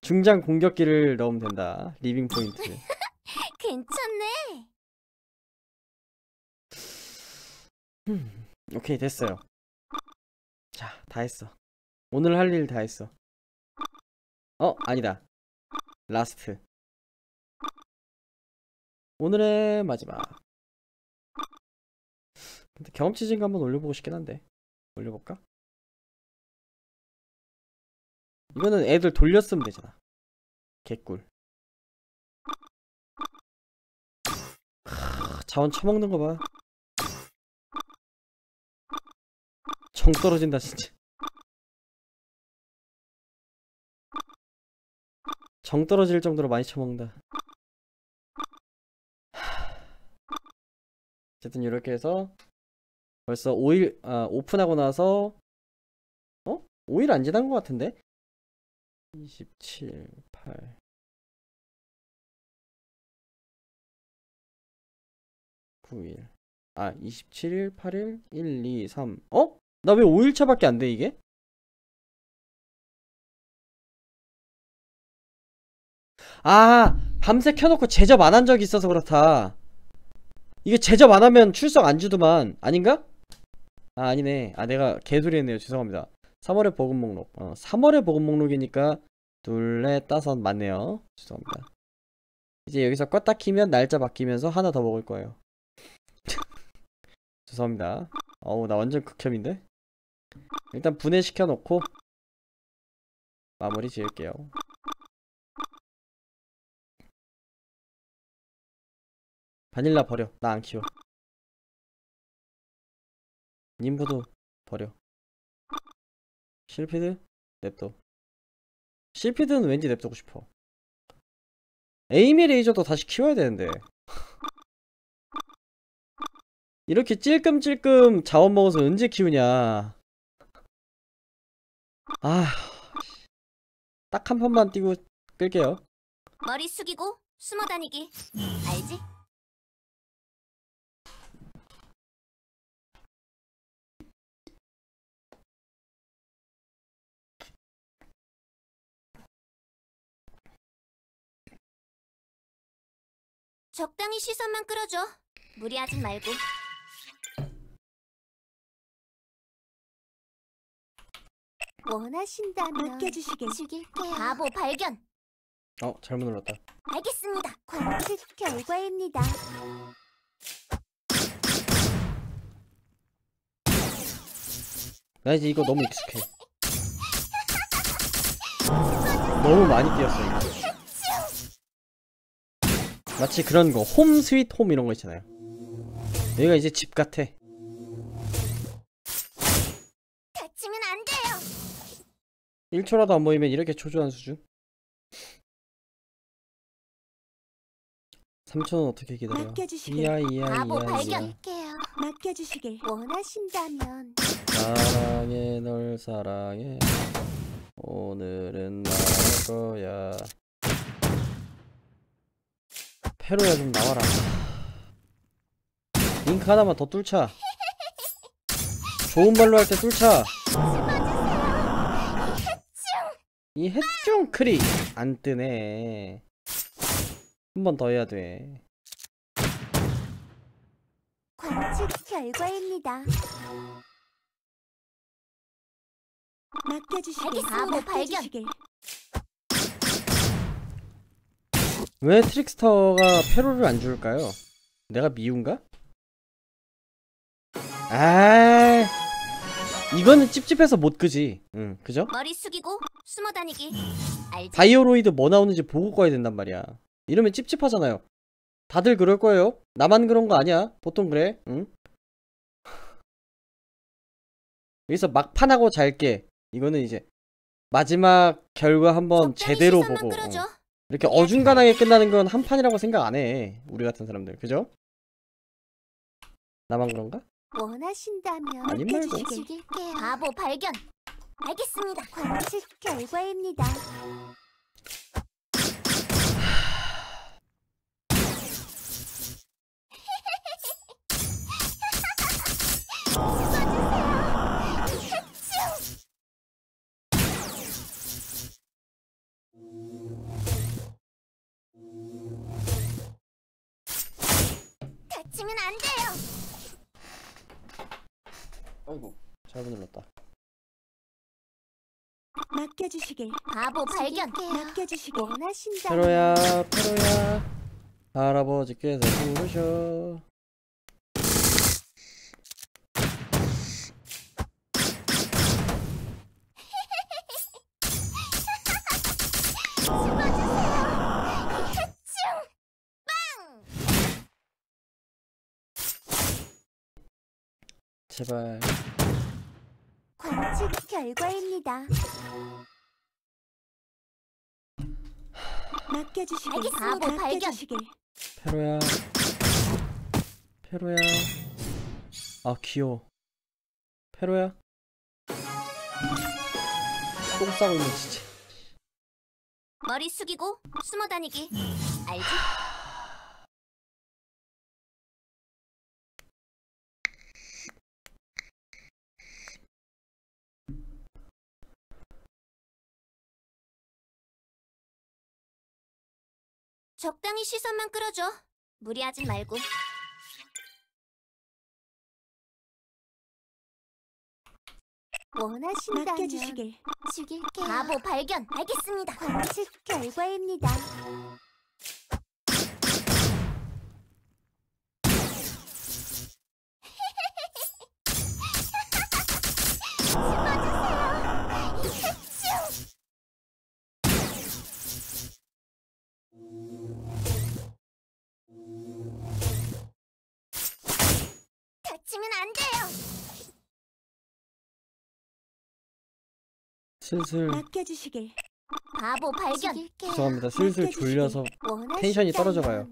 중장 공격기를 넣으면 된다. 리빙 포인트. 괜찮네. 오케이 됐어요. 자, 다 했어. 오늘 할 일 다 했어. 어, 아니다. 라스트. 오늘의 마지막. 근데 경험치 증가 한번 올려보고 싶긴 한데. 올려볼까? 이거는 애들 돌렸으면 되잖아 개꿀 하, 자원 처먹는 거봐 정 떨어진다 진짜 정 떨어질 정도로 많이 처먹는다 어쨌든 이렇게 해서 벌써 5일 아, 오픈하고 나서 어? 5일 안 지난 것 같은데? 27, 8 9일 아 27일, 8일, 1, 2, 3 어? 나 왜 5일차밖에 안 돼 이게? 아 밤새 켜놓고 제접 안 한 적이 있어서 그렇다 이게 제접 안 하면 출석 안 주더만 아닌가? 아 아니네 아 내가 개소리 했네요 죄송합니다 3월의 보급 목록 어, 3월의 보급 목록이니까 둘레 따섯 맞네요 죄송합니다 이제 여기서 껐다 키면 날짜 바뀌면서 하나 더 먹을 거예요 죄송합니다 어우 나 완전 극혐인데 일단 분해시켜 놓고 마무리 지을게요 바닐라 버려 나 안 키워 님부도 버려 실피드? 냅둬 실피드는 왠지 냅두고 싶어 에이미 레이저도 다시 키워야 되는데 이렇게 찔끔찔끔 자원 먹어서 언제 키우냐 아... 딱한 판만 뛰고 끌게요 머리 숙이고 숨어 다니기 알지? 적당히 시선만 끌어줘. 무리하지 말고. 원하신다면 맡겨주시게 죽요 바보 발견. 어, 잘못 눌렀다. 알겠습니다. 관측 결과입니다. 나 이제 이거 너무 익숙해. 너무 많이 뛰었어, 이거. 마치 그런 거 홈 스윗 홈 이런 거 있잖아요 여기가 이제 집 같아 다치면 안 돼요 1초라도 안 보이면 이렇게 초조한 수준 3초는 어떻게 기다려 맡겨 이야 이야 이야 맡겨주시길 원하신다면 사랑해 널 사랑해 오늘은 나의 거야 페로야 좀 나와라 링크 하나만 더 뚫자 좋은 발로 할 때 뚫자 이 해중 크리 안 뜨네 한 번 더 해야 돼 관측 결과입니다 맡겨주시길 바보 발견 왜 트릭스터가 페로를 안 줄까요? 내가 미운가? 아 이거는 찝찝해서 못 끄지 응 그죠? 머리 숙이고 숨어 다니기 알지? 바이오로이드 뭐 나오는지 보고 가야 된단 말이야 이러면 찝찝하잖아요 다들 그럴 거예요 나만 그런 거 아니야 보통 그래 응? 여기서 막판하고 잘게 이거는 이제 마지막 결과 한번 제대로 보고 어. 이렇게 어중간하게 끝나는 건 한 판이라고 생각 안 해. 우리 같은 사람들. 그죠? 나만 그런가? 원하신다면 아님 말고. 바보 발견. 알겠습니다. 관측 결과입니다. 맡겨주시길 바보 발견. 맡겨주시길 원하신다. 페로야 페로야 할아버지께서 부르셔 제발. 관측 결과입니다. 맡겨주시길. 알겠습니다. 바 발견. 맡겨주시길. 페로야. 페로야. 아 귀여워. 페로야. 똥 싸고 있는 진짜. 머리 숙이고 숨어 다니기. 알지? 적당히 시선만 끌어줘. 무리하진 말고. 원하신다면 맡겨주시길 죽일게요. 바보 발견. 알겠습니다. 관측 결과입니다. 안 돼요. 슬슬 맡겨주시길. 바보 발견. 죄송합니다. 슬슬 졸려서 텐션이 떨어져가요.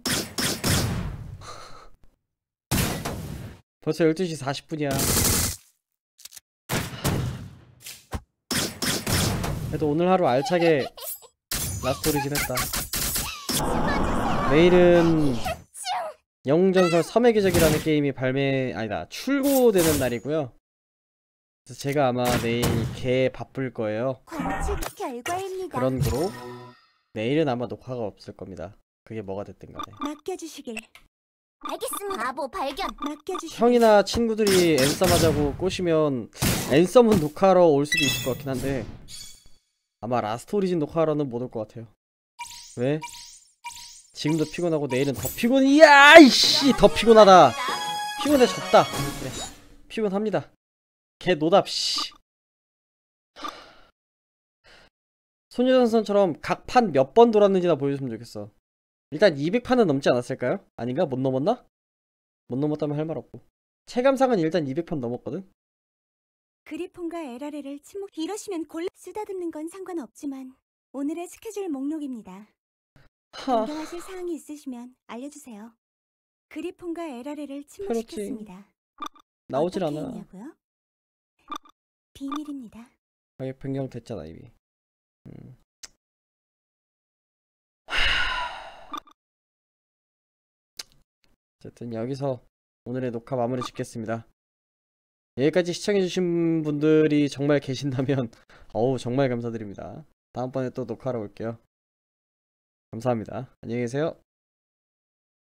벌써 12시 40분이야. 그래도 오늘 하루 알차게 라스토리지냈다 내일은 영웅전설 섬의 기적이라는 게임이 발매 아니다 출고되는 날이고요 그래서 제가 아마 내일 개 바쁠 거예요 그런 거로 내일은 아마 녹화가 없을 겁니다 그게 뭐가 됐든 간에 어, 맡겨주시길 알겠습니다 바보 발견 맡겨주시길 형이나 친구들이 앤썸 하자고 꼬시면 앤썸은 녹화하러 올 수도 있을 것 같긴 한데 아마 라스트 오리진 녹화하러는 못 올 것 같아요 왜? 지금도 피곤하고 내일은 더 피곤 이야 이씨 더 피곤하다 피곤해 졌다 그래 네, 피곤합니다 개 노답 씨 소녀전선처럼 각 판 몇 번 돌았는지나 보여줬으면 좋겠어 일단 200판은 넘지 않았을까요? 아닌가? 못 넘었나? 못 넘었다면 할 말 없고 체감상은 일단 200판 넘었거든? 그리폰과 에라레를 침묵 이러시면 골라 쓰다듬는 건 상관없지만 오늘의 스케줄 목록입니다 변경하실 사항이 있으시면 알려주세요. 그리폰과 LRL을 침묵시켰습니다. 나오질 않아. 했냐고요? 비밀입니다. 아예 변경됐잖아 이미. 음. 어쨌든 여기서 오늘의 녹화 마무리 짓겠습니다. 여기까지 시청해주신 분들이 정말 계신다면 어우 정말 감사드립니다. 다음번에 또 녹화하러 올게요. 감사합니다. 안녕히 계세요.